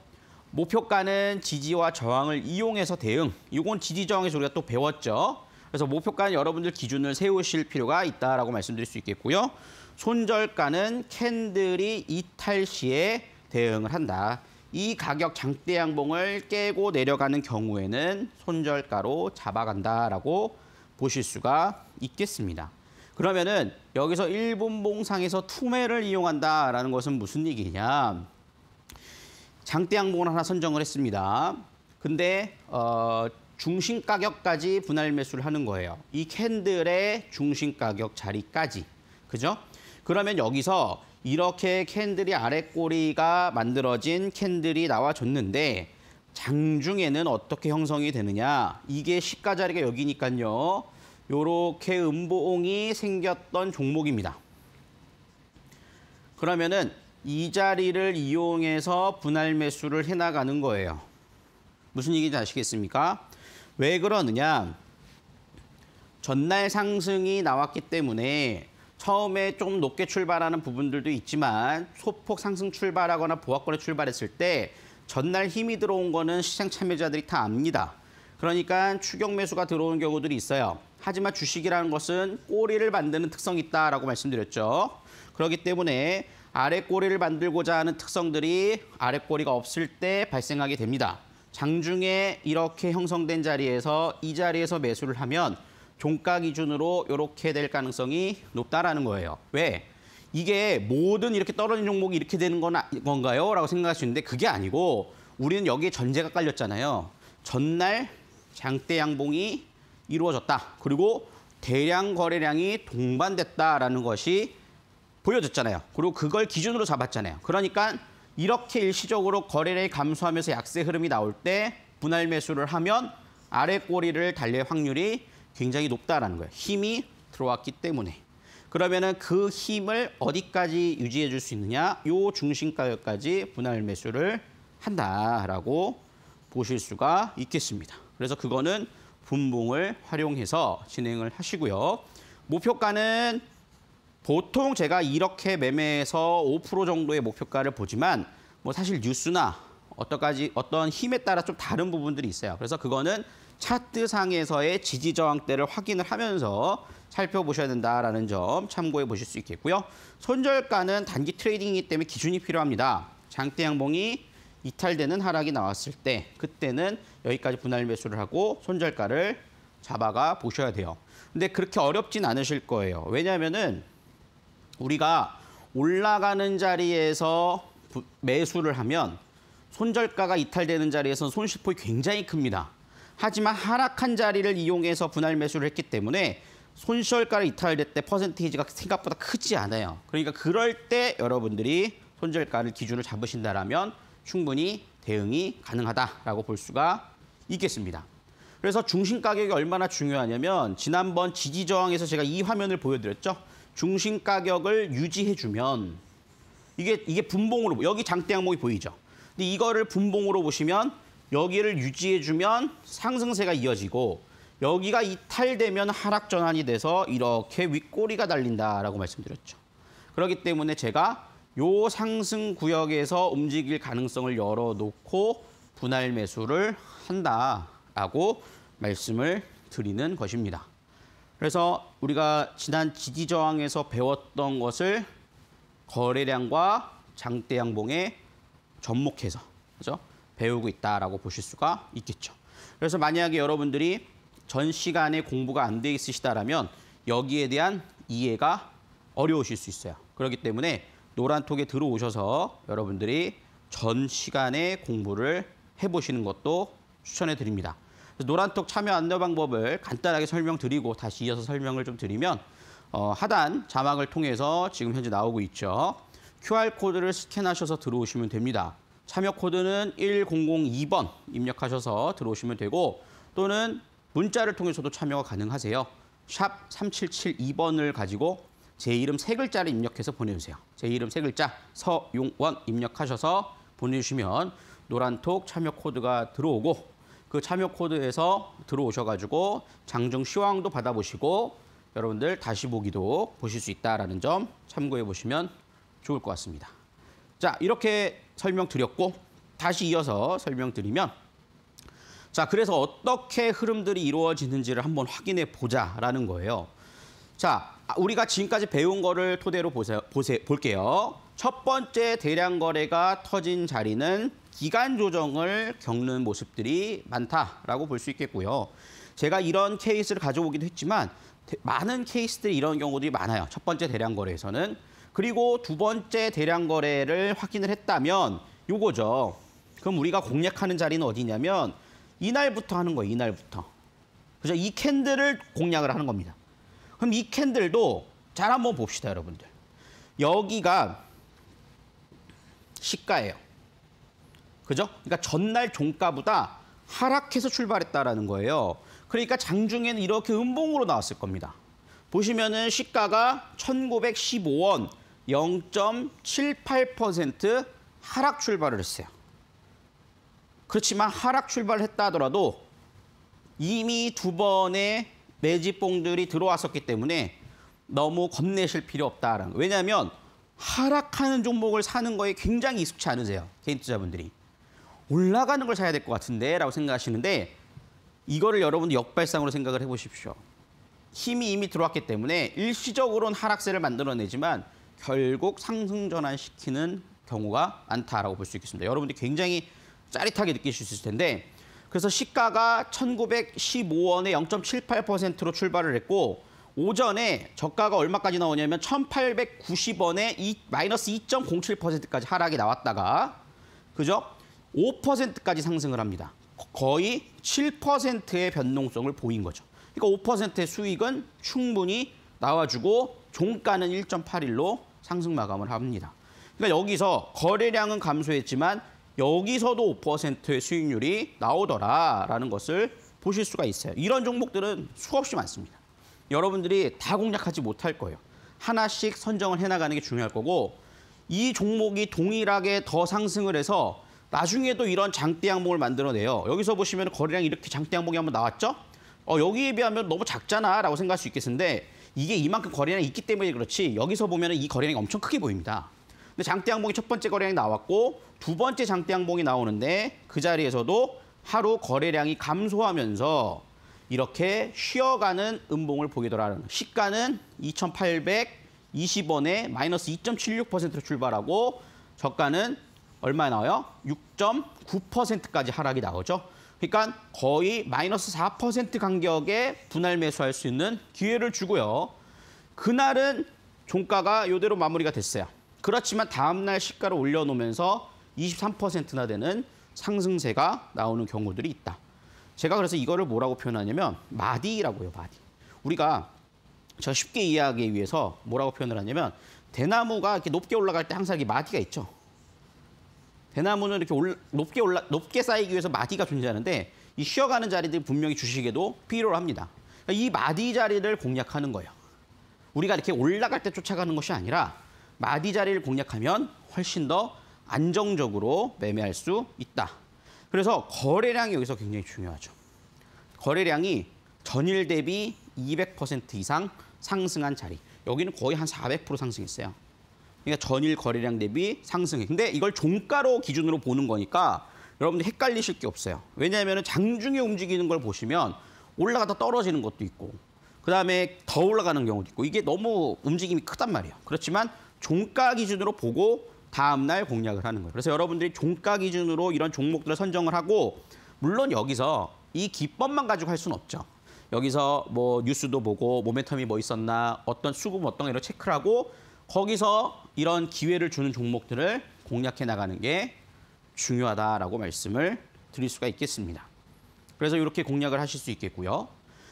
목표가는 지지와 저항을 이용해서 대응. 이건 지지 저항에서 우리가 또 배웠죠. 그래서 목표가는 여러분들 기준을 세우실 필요가 있다라고 말씀드릴 수 있겠고요. 손절가는 캔들이 이탈 시에 대응을 한다. 이 가격 장대 양봉을 깨고 내려가는 경우에는 손절가로 잡아간다라고 보실 수가 있겠습니다. 그러면은 여기서 일본봉상에서 투매를 이용한다라는 것은 무슨 얘기냐? 장대 항목을 하나 선정을 했습니다. 근데 어, 중심 가격까지 분할 매수를 하는 거예요. 이 캔들의 중심 가격 자리까지. 그죠? 그러면 여기서 이렇게 캔들이 아래 꼬리가 만들어진 캔들이 나와줬는데 장중에는 어떻게 형성이 되느냐. 이게 시가 자리가 여기니까요. 요렇게 음보옹이 생겼던 종목입니다. 그러면은 이 자리를 이용해서 분할 매수를 해나가는 거예요. 무슨 얘기인지 아시겠습니까? 왜 그러느냐? 전날 상승이 나왔기 때문에 처음에 좀 높게 출발하는 부분들도 있지만 소폭 상승 출발하거나 보합권에 출발했을 때 전날 힘이 들어온 거는 시장 참여자들이 다 압니다. 그러니까 추격 매수가 들어온 경우들이 있어요. 하지만 주식이라는 것은 꼬리를 만드는 특성이 있다라고 말씀드렸죠. 그렇기 때문에 아래 꼬리를 만들고자 하는 특성들이 아래 꼬리가 없을 때 발생하게 됩니다. 장중에 이렇게 형성된 자리에서 이 자리에서 매수를 하면 종가 기준으로 이렇게 될 가능성이 높다라는 거예요. 왜? 이게 모든 이렇게 떨어진 종목이 이렇게 되는 건 아, 건가요? 라고 생각할 수 있는데 그게 아니고 우리는 여기에 전제가 깔렸잖아요. 전날 장대 양봉이 이루어졌다. 그리고 대량 거래량이 동반됐다라는 것이 보여졌잖아요. 그리고 그걸 기준으로 잡았잖아요. 그러니까 이렇게 일시적으로 거래량이 감소하면서 약세 흐름이 나올 때 분할 매수를 하면 아래 꼬리를 달릴 확률이 굉장히 높다라는 거예요. 힘이 들어왔기 때문에. 그러면은 그 힘을 어디까지 유지해 줄 수 있느냐? 요 중심 가격까지 분할 매수를 한다라고 보실 수가 있겠습니다. 그래서 그거는 분봉을 활용해서 진행을 하시고요. 목표가는 보통 제가 이렇게 매매해서 5% 정도의 목표가를 보지만 뭐 사실 뉴스나 어떠까지 어떤 힘에 따라 좀 다른 부분들이 있어요. 그래서 그거는 차트상에서의 지지 저항대를 확인을 하면서 살펴보셔야 된다라는 점 참고해 보실 수 있겠고요. 손절가는 단기 트레이딩이기 때문에 기준이 필요합니다. 장대 양봉이 이탈되는 하락이 나왔을 때 그때는 여기까지 분할 매수를 하고 손절가를 잡아가 보셔야 돼요. 근데 그렇게 어렵진 않으실 거예요. 왜냐하면 우리가 올라가는 자리에서 매수를 하면 손절가가 이탈되는 자리에서는 손실폭이 굉장히 큽니다. 하지만 하락한 자리를 이용해서 분할 매수를 했기 때문에 손절가를 이탈될 때 퍼센테이지가 생각보다 크지 않아요. 그러니까 그럴 때 여러분들이 손절가를 기준으로 잡으신다라면 충분히 대응이 가능하다라고 볼 수가 있겠습니다. 그래서 중심 가격이 얼마나 중요하냐면 지난번 지지 저항에서 제가 이 화면을 보여드렸죠. 중심 가격을 유지해주면 이게 이게 분봉으로 여기 장대 항목이 보이죠. 근데 이거를 분봉으로 보시면 여기를 유지해주면 상승세가 이어지고 여기가 이탈되면 하락 전환이 돼서 이렇게 윗꼬리가 달린다라고 말씀드렸죠. 그렇기 때문에 제가 요 상승 구역에서 움직일 가능성을 열어놓고 분할 매수를 한다라고 말씀을 드리는 것입니다. 그래서 우리가 지난 지지 저항에서 배웠던 것을 거래량과 장대 양봉에 접목해서 그죠? 배우고 있다라고 보실 수가 있겠죠. 그래서 만약에 여러분들이 전 시간에 공부가 안 돼있으시다면 여기에 대한 이해가 어려우실 수 있어요. 그렇기 때문에 노란톡에 들어오셔서 여러분들이 전 시간에 공부를 해보시는 것도 추천해 드립니다. 노란톡 참여 안내 방법을 간단하게 설명드리고 다시 이어서 설명을 좀 드리면 어, 하단 자막을 통해서 지금 현재 나오고 있죠. QR코드를 스캔하셔서 들어오시면 됩니다. 참여 코드는 1002번 입력하셔서 들어오시면 되고 또는 문자를 통해서도 참여가 가능하세요. 샵 3772번을 가지고 제 이름 세 글자를 입력해서 보내주세요. 제 이름 세 글자 서용원 입력하셔서 보내주시면 노란톡 참여 코드가 들어오고 그 참여 코드에서 들어오셔가지고 장중 시황도 받아보시고 여러분들 다시 보기도 보실 수 있다라는 점 참고해 보시면 좋을 것 같습니다. 자 이렇게 설명드렸고 다시 이어서 설명드리면 자 그래서 어떻게 흐름들이 이루어지는지를 한번 확인해 보자라는 거예요. 자 아, 우리가 지금까지 배운 거를 토대로 보세요, 보세, 볼게요. 첫 번째 대량 거래가 터진 자리는 기간 조정을 겪는 모습들이 많다라고 볼 수 있겠고요. 제가 이런 케이스를 가져오기도 했지만 많은 케이스들이 이런 경우들이 많아요. 첫 번째 대량 거래에서는. 그리고 두 번째 대량 거래를 확인을 했다면 요거죠. 그럼 우리가 공략하는 자리는 어디냐면 이날부터 하는 거예요. 이날부터. 그래서 이 캔들을 공략을 하는 겁니다. 그럼 이 캔들도 잘 한번 봅시다, 여러분들. 여기가 시가예요. 그죠? 그러니까 전날 종가보다 하락해서 출발했다라는 거예요. 그러니까 장중에는 이렇게 음봉으로 나왔을 겁니다. 보시면은 시가가 1915원 0.78% 하락 출발을 했어요. 그렇지만 하락 출발을 했다 하더라도 이미 두 번의 매집봉들이 들어왔었기 때문에 너무 겁내실 필요 없다라는 거. 왜냐하면 하락하는 종목을 사는 거에 굉장히 익숙치 않으세요. 개인 투자분들이. 올라가는 걸 사야 될 것 같은데 라고 생각하시는데 이거를 여러분 역발상으로 생각을 해보십시오. 힘이 이미 들어왔기 때문에 일시적으로는 하락세를 만들어내지만 결국 상승 전환시키는 경우가 많다라고 볼 수 있겠습니다. 여러분들이 굉장히 짜릿하게 느끼실 수 있을 텐데 그래서 시가가 1,915원에 0.78%로 출발을 했고 오전에 저가가 얼마까지 나오냐면 1,890원에 마이너스 2.07%까지 하락이 나왔다가 그죠? 5%까지 상승을 합니다. 거의 7%의 변동성을 보인 거죠. 그러니까 5%의 수익은 충분히 나와주고 종가는 1.81로 상승 마감을 합니다. 그러니까 여기서 거래량은 감소했지만 여기서도 5%의 수익률이 나오더라라는 것을 보실 수가 있어요. 이런 종목들은 수없이 많습니다. 여러분들이 다 공략하지 못할 거예요. 하나씩 선정을 해나가는 게 중요할 거고 이 종목이 동일하게 더 상승을 해서 나중에도 이런 장대 항목을 만들어내요. 여기서 보시면 거래량이 이렇게 장대 항목이 한번 나왔죠? 어, 여기에 비하면 너무 작잖아 라고 생각할 수 있겠는데 이게 이만큼 거래량이 있기 때문에 그렇지 여기서 보면 이 거래량이 엄청 크게 보입니다. 근데 장대 항봉이첫 번째 거래량이 나왔고 두 번째 장대 항봉이 나오는데 그 자리에서도 하루 거래량이 감소하면서 이렇게 쉬어가는 음봉을 보게 되라는 시가는 2,820원에 마이너스 2.76%로 출발하고 저가는 얼마에 나와요? 6.9%까지 하락이 나오죠. 그러니까 거의 마이너스 4% 간격에 분할 매수할 수 있는 기회를 주고요. 그날은 종가가 이대로 마무리가 됐어요. 그렇지만 다음 날 시가를 올려놓으면서 23%나 되는 상승세가 나오는 경우들이 있다. 제가 그래서 이거를 뭐라고 표현하냐면 마디라고 요 마디. 우리가 저 쉽게 이해하기 위해서 뭐라고 표현을 하냐면 대나무가 이렇게 높게 올라갈 때 항상 이 마디가 있죠. 대나무는 이렇게 올라, 높게 올라 높게 쌓이기 위해서 마디가 존재하는데 이 쉬어가는 자리들이 분명히 주식에도 필요합니다. 로이 그러니까 마디 자리를 공략하는 거예요. 우리가 이렇게 올라갈 때 쫓아가는 것이 아니라 마디 자리를 공략하면 훨씬 더 안정적으로 매매할 수 있다. 그래서 거래량이 여기서 굉장히 중요하죠. 거래량이 전일 대비 200% 이상 상승한 자리. 여기는 거의 한 400% 상승했어요. 그러니까 전일 거래량 대비 상승해. 근데 이걸 종가로 기준으로 보는 거니까 여러분들 헷갈리실 게 없어요. 왜냐하면 장중에 움직이는 걸 보시면 올라가다 떨어지는 것도 있고 그다음에 더 올라가는 경우도 있고 이게 너무 움직임이 크단 말이에요. 그렇지만 종가 기준으로 보고 다음 날 공략을 하는 거예요. 그래서 여러분들이 종가 기준으로 이런 종목들을 선정을 하고 물론 여기서 이 기법만 가지고 할 수는 없죠. 여기서 뭐 뉴스도 보고 모멘텀이 뭐 있었나 어떤 수급 어떤 이런 체크를 하고 거기서 이런 기회를 주는 종목들을 공략해 나가는 게 중요하다라고 말씀을 드릴 수가 있겠습니다. 그래서 이렇게 공략을 하실 수 있겠고요.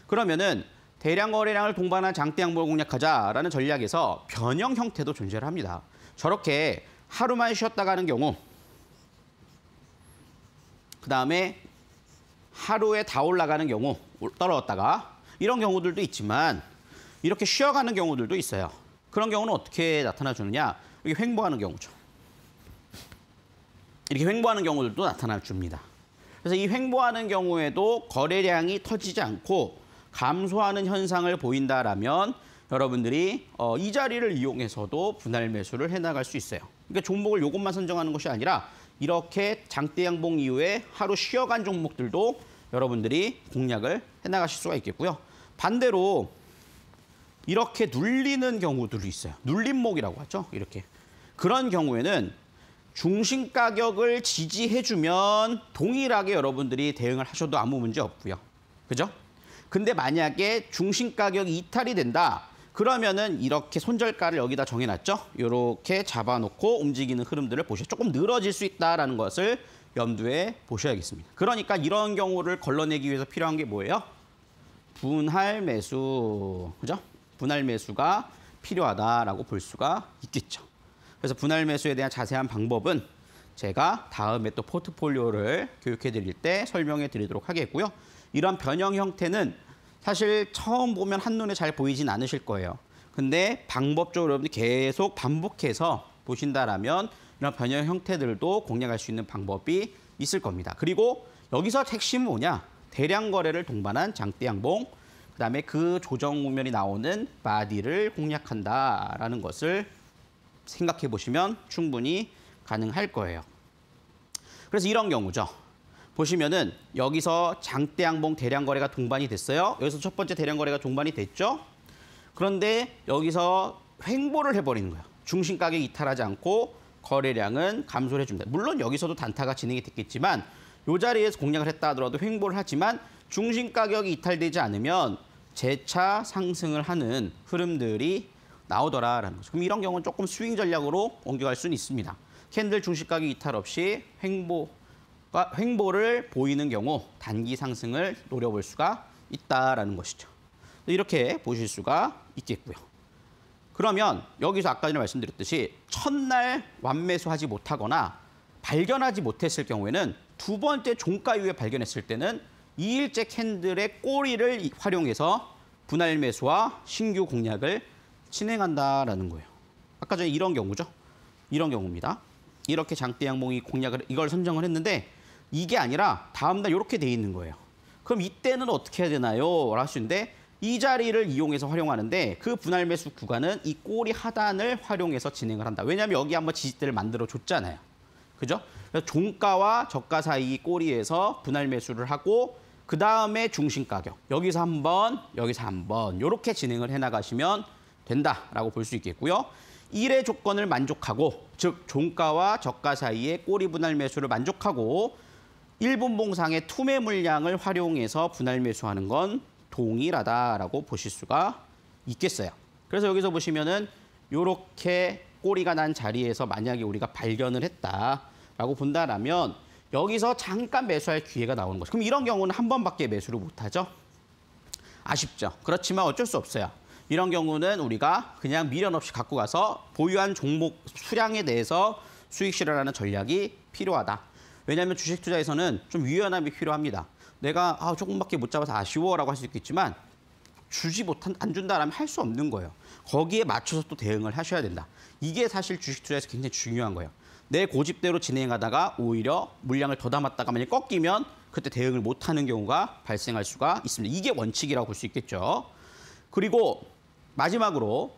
그러면은 대량 거래량을 동반한 장대 양봉을 공략하자라는 전략에서 변형 형태도 존재 합니다. 저렇게 하루만 쉬었다 가는 경우 그다음에 하루에 다 올라가는 경우 떨어졌다가 이런 경우들도 있지만 이렇게 쉬어가는 경우들도 있어요. 그런 경우는 어떻게 나타나 주느냐? 이렇게 횡보하는 경우죠. 이렇게 횡보하는 경우들도 나타나 줍니다. 그래서 이 횡보하는 경우에도 거래량이 터지지 않고 감소하는 현상을 보인다라면 여러분들이 어, 이 자리를 이용해서도 분할 매수를 해나갈 수 있어요. 그러니까 종목을 요것만 선정하는 것이 아니라 이렇게 장대 양봉 이후에 하루 쉬어간 종목들도 여러분들이 공략을 해나가실 수가 있겠고요. 반대로 이렇게 눌리는 경우들도 있어요. 눌림목이라고 하죠. 이렇게. 그런 경우에는 중심 가격을 지지해주면 동일하게 여러분들이 대응을 하셔도 아무 문제 없고요. 그죠? 근데 만약에 중심 가격이 탈이 된다. 그러면은 이렇게 손절가를 여기다 정해놨죠. 이렇게 잡아놓고 움직이는 흐름들을 보셔. 조금 늘어질 수 있다라는 것을 염두에 보셔야겠습니다. 그러니까 이런 경우를 걸러내기 위해서 필요한 게 뭐예요? 분할 매수, 그죠? 분할 매수가 필요하다라고 볼 수가 있겠죠. 그래서 분할 매수에 대한 자세한 방법은 제가 다음에 또 포트폴리오를 교육해 드릴 때 설명해 드리도록 하겠고요. 이런 변형 형태는 사실 처음 보면 한눈에 잘 보이진 않으실 거예요. 근데 방법적으로 여러분이 계속 반복해서 보신다라면 이런 변형 형태들도 공략할 수 있는 방법이 있을 겁니다. 그리고 여기서 핵심은 뭐냐? 대량 거래를 동반한 장대양봉, 그다음에 그 조정 우면이 나오는 바디를 공략한다라는 것을 생각해 보시면 충분히 가능할 거예요. 그래서 이런 경우죠. 보시면은 여기서 장대 양봉 대량 거래가 동반이 됐어요. 여기서 첫 번째 대량 거래가 동반이 됐죠. 그런데 여기서 횡보를 해버리는 거야. 중심 가격 이탈하지 않고 거래량은 감소를 해줍니다. 물론 여기서도 단타가 진행이 됐겠지만 이 자리에서 공략을 했다 하더라도 횡보를 하지만 중심 가격이 이탈되지 않으면 재차 상승을 하는 흐름들이 나오더라라는 거죠. 그럼 이런 경우는 조금 스윙 전략으로 옮겨갈 수는 있습니다. 캔들 중식 가격 이탈 없이 횡보 횡보를 보이는 경우 단기 상승을 노려볼 수가 있다라는 것이죠. 이렇게 보실 수가 있겠고요. 그러면 여기서 아까 전에 말씀드렸듯이 첫날 완매수하지 못하거나 발견하지 못했을 경우에는 두 번째 종가 이후에 발견했을 때는 이일째 캔들의 꼬리를 활용해서 분할 매수와 신규 공략을 진행한다라는 거예요. 아까 전에 이런 경우죠. 이런 경우입니다. 이렇게 장대 양봉이 공략을 이걸 선정을 했는데 이게 아니라 다음 날 이렇게 돼 있는 거예요. 그럼 이때는 어떻게 해야 되나요? 라슈인데 이 자리를 이용해서 활용하는데 그 분할 매수 구간은 이 꼬리 하단을 활용해서 진행을 한다. 왜냐하면 여기 한번 지지대를 만들어 줬잖아요. 그죠? 그래서 종가와 저가 사이 꼬리에서 분할 매수를 하고 그 다음에 중심 가격 여기서 한 번, 여기서 한번 이렇게 진행을 해나가시면 된다라고 볼 수 있겠고요. 1의 조건을 만족하고 즉 종가와 저가 사이의 꼬리 분할 매수를 만족하고 일본 봉상의 투매 물량을 활용해서 분할 매수하는 건 동일하다라고 보실 수가 있겠어요. 그래서 여기서 보시면은 이렇게 꼬리가 난 자리에서 만약에 우리가 발견을 했다라고 본다라면 여기서 잠깐 매수할 기회가 나오는 거죠. 그럼 이런 경우는 한 번밖에 매수를 못하죠. 아쉽죠. 그렇지만 어쩔 수 없어요. 이런 경우는 우리가 그냥 미련 없이 갖고 가서 보유한 종목 수량에 대해서 수익 실현하는 전략이 필요하다. 왜냐하면 주식 투자에서는 좀 유연함이 필요합니다. 내가 아, 조금밖에 못 잡아서 아쉬워라고 할 수 있겠지만 주지 못한 안 준다라면 할 수 없는 거예요. 거기에 맞춰서 또 대응을 하셔야 된다. 이게 사실 주식 투자에서 굉장히 중요한 거예요. 내 고집대로 진행하다가 오히려 물량을 더 담았다가 만약 꺾이면 그때 대응을 못하는 경우가 발생할 수가 있습니다. 이게 원칙이라고 볼 수 있겠죠. 그리고 마지막으로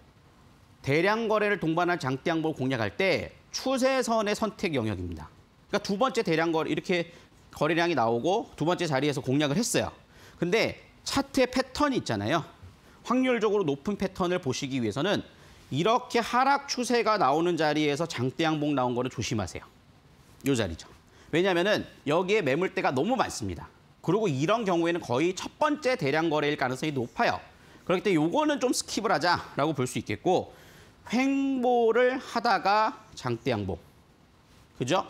대량 거래를 동반한 장대양보를 공략할 때 추세선의 선택 영역입니다. 그러니까 두 번째 대량 거래 이렇게 거래량이 나오고 두 번째 자리에서 공략을 했어요. 근데 차트의 패턴이 있잖아요. 확률적으로 높은 패턴을 보시기 위해서는 이렇게 하락 추세가 나오는 자리에서 장대 양봉 나온 거는 조심하세요. 요 자리죠. 왜냐하면 여기에 매물대가 너무 많습니다. 그리고 이런 경우에는 거의 첫 번째 대량 거래일 가능성이 높아요. 그렇기 때문에 요거는 좀 스킵을 하자라고 볼 수 있겠고 횡보를 하다가 장대 양봉. 그죠?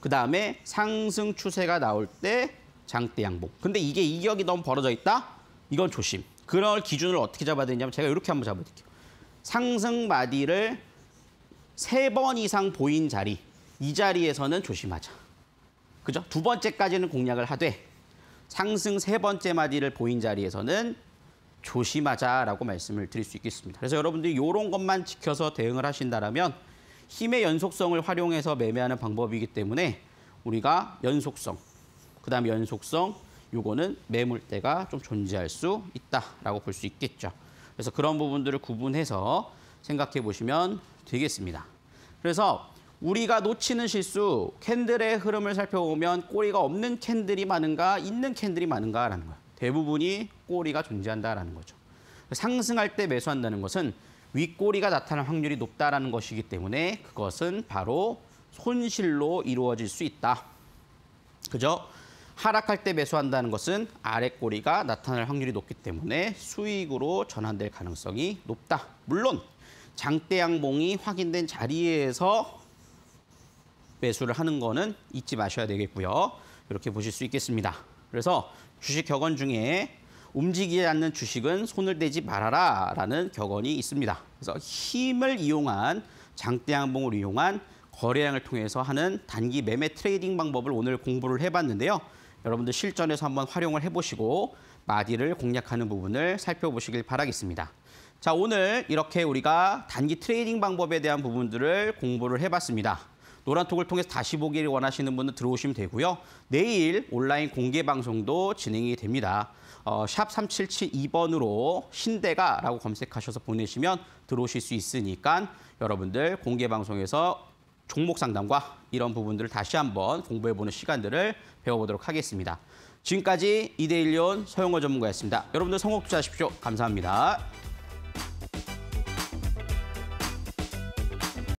그다음에 상승 추세가 나올 때 장대 양봉. 근데 이게 이격이 너무 벌어져 있다? 이건 조심. 그럴 기준을 어떻게 잡아야 되냐면 제가 이렇게 한번 잡아드릴게요. 상승 마디를 세 번 이상 보인 자리, 이 자리에서는 조심하자. 그죠? 두 번째까지는 공략을 하되 상승 세 번째 마디를 보인 자리에서는 조심하자라고 말씀을 드릴 수 있겠습니다. 그래서 여러분들이 이런 것만 지켜서 대응을 하신다면 힘의 연속성을 활용해서 매매하는 방법이기 때문에 우리가 연속성, 그다음 에 연속성, 요거는 매물대가 좀 존재할 수 있다라고 볼 수 있겠죠. 그래서 그런 부분들을 구분해서 생각해 보시면 되겠습니다. 그래서 우리가 놓치는 실수, 캔들의 흐름을 살펴보면 꼬리가 없는 캔들이 많은가, 있는 캔들이 많은가라는 거예요. 대부분이 꼬리가 존재한다라는 거죠. 상승할 때 매수한다는 것은 윗꼬리가 나타날 확률이 높다라는 것이기 때문에 그것은 바로 손실로 이루어질 수 있다. 그죠? 하락할 때 매수한다는 것은 아래 꼬리가 나타날 확률이 높기 때문에 수익으로 전환될 가능성이 높다. 물론 장대양봉이 확인된 자리에서 매수를 하는 거는 잊지 마셔야 되겠고요. 이렇게 보실 수 있겠습니다. 그래서 주식 격언 중에 움직이지 않는 주식은 손을 대지 말아라라는 격언이 있습니다. 그래서 힘을 이용한 장대 항봉을 이용한 거래량을 통해서 하는 단기 매매 트레이딩 방법을 오늘 공부를 해봤는데요. 여러분들 실전에서 한번 활용을 해보시고 마디를 공략하는 부분을 살펴보시길 바라겠습니다. 자, 오늘 이렇게 우리가 단기 트레이딩 방법에 대한 부분들을 공부를 해봤습니다. 노란톡을 통해서 다시 보기를 원하시는 분은 들어오시면 되고요. 내일 온라인 공개 방송도 진행이 됩니다. 어, 샵 3772번으로 신대가라고 검색하셔서 보내시면 들어오실 수 있으니까 여러분들 공개 방송에서 종목 상담과 이런 부분들을 다시 한번 공부해보는 시간들을 배워보도록 하겠습니다. 지금까지 이데일리온 서영호 전문가였습니다. 여러분들 성공 투자하십시오. 감사합니다.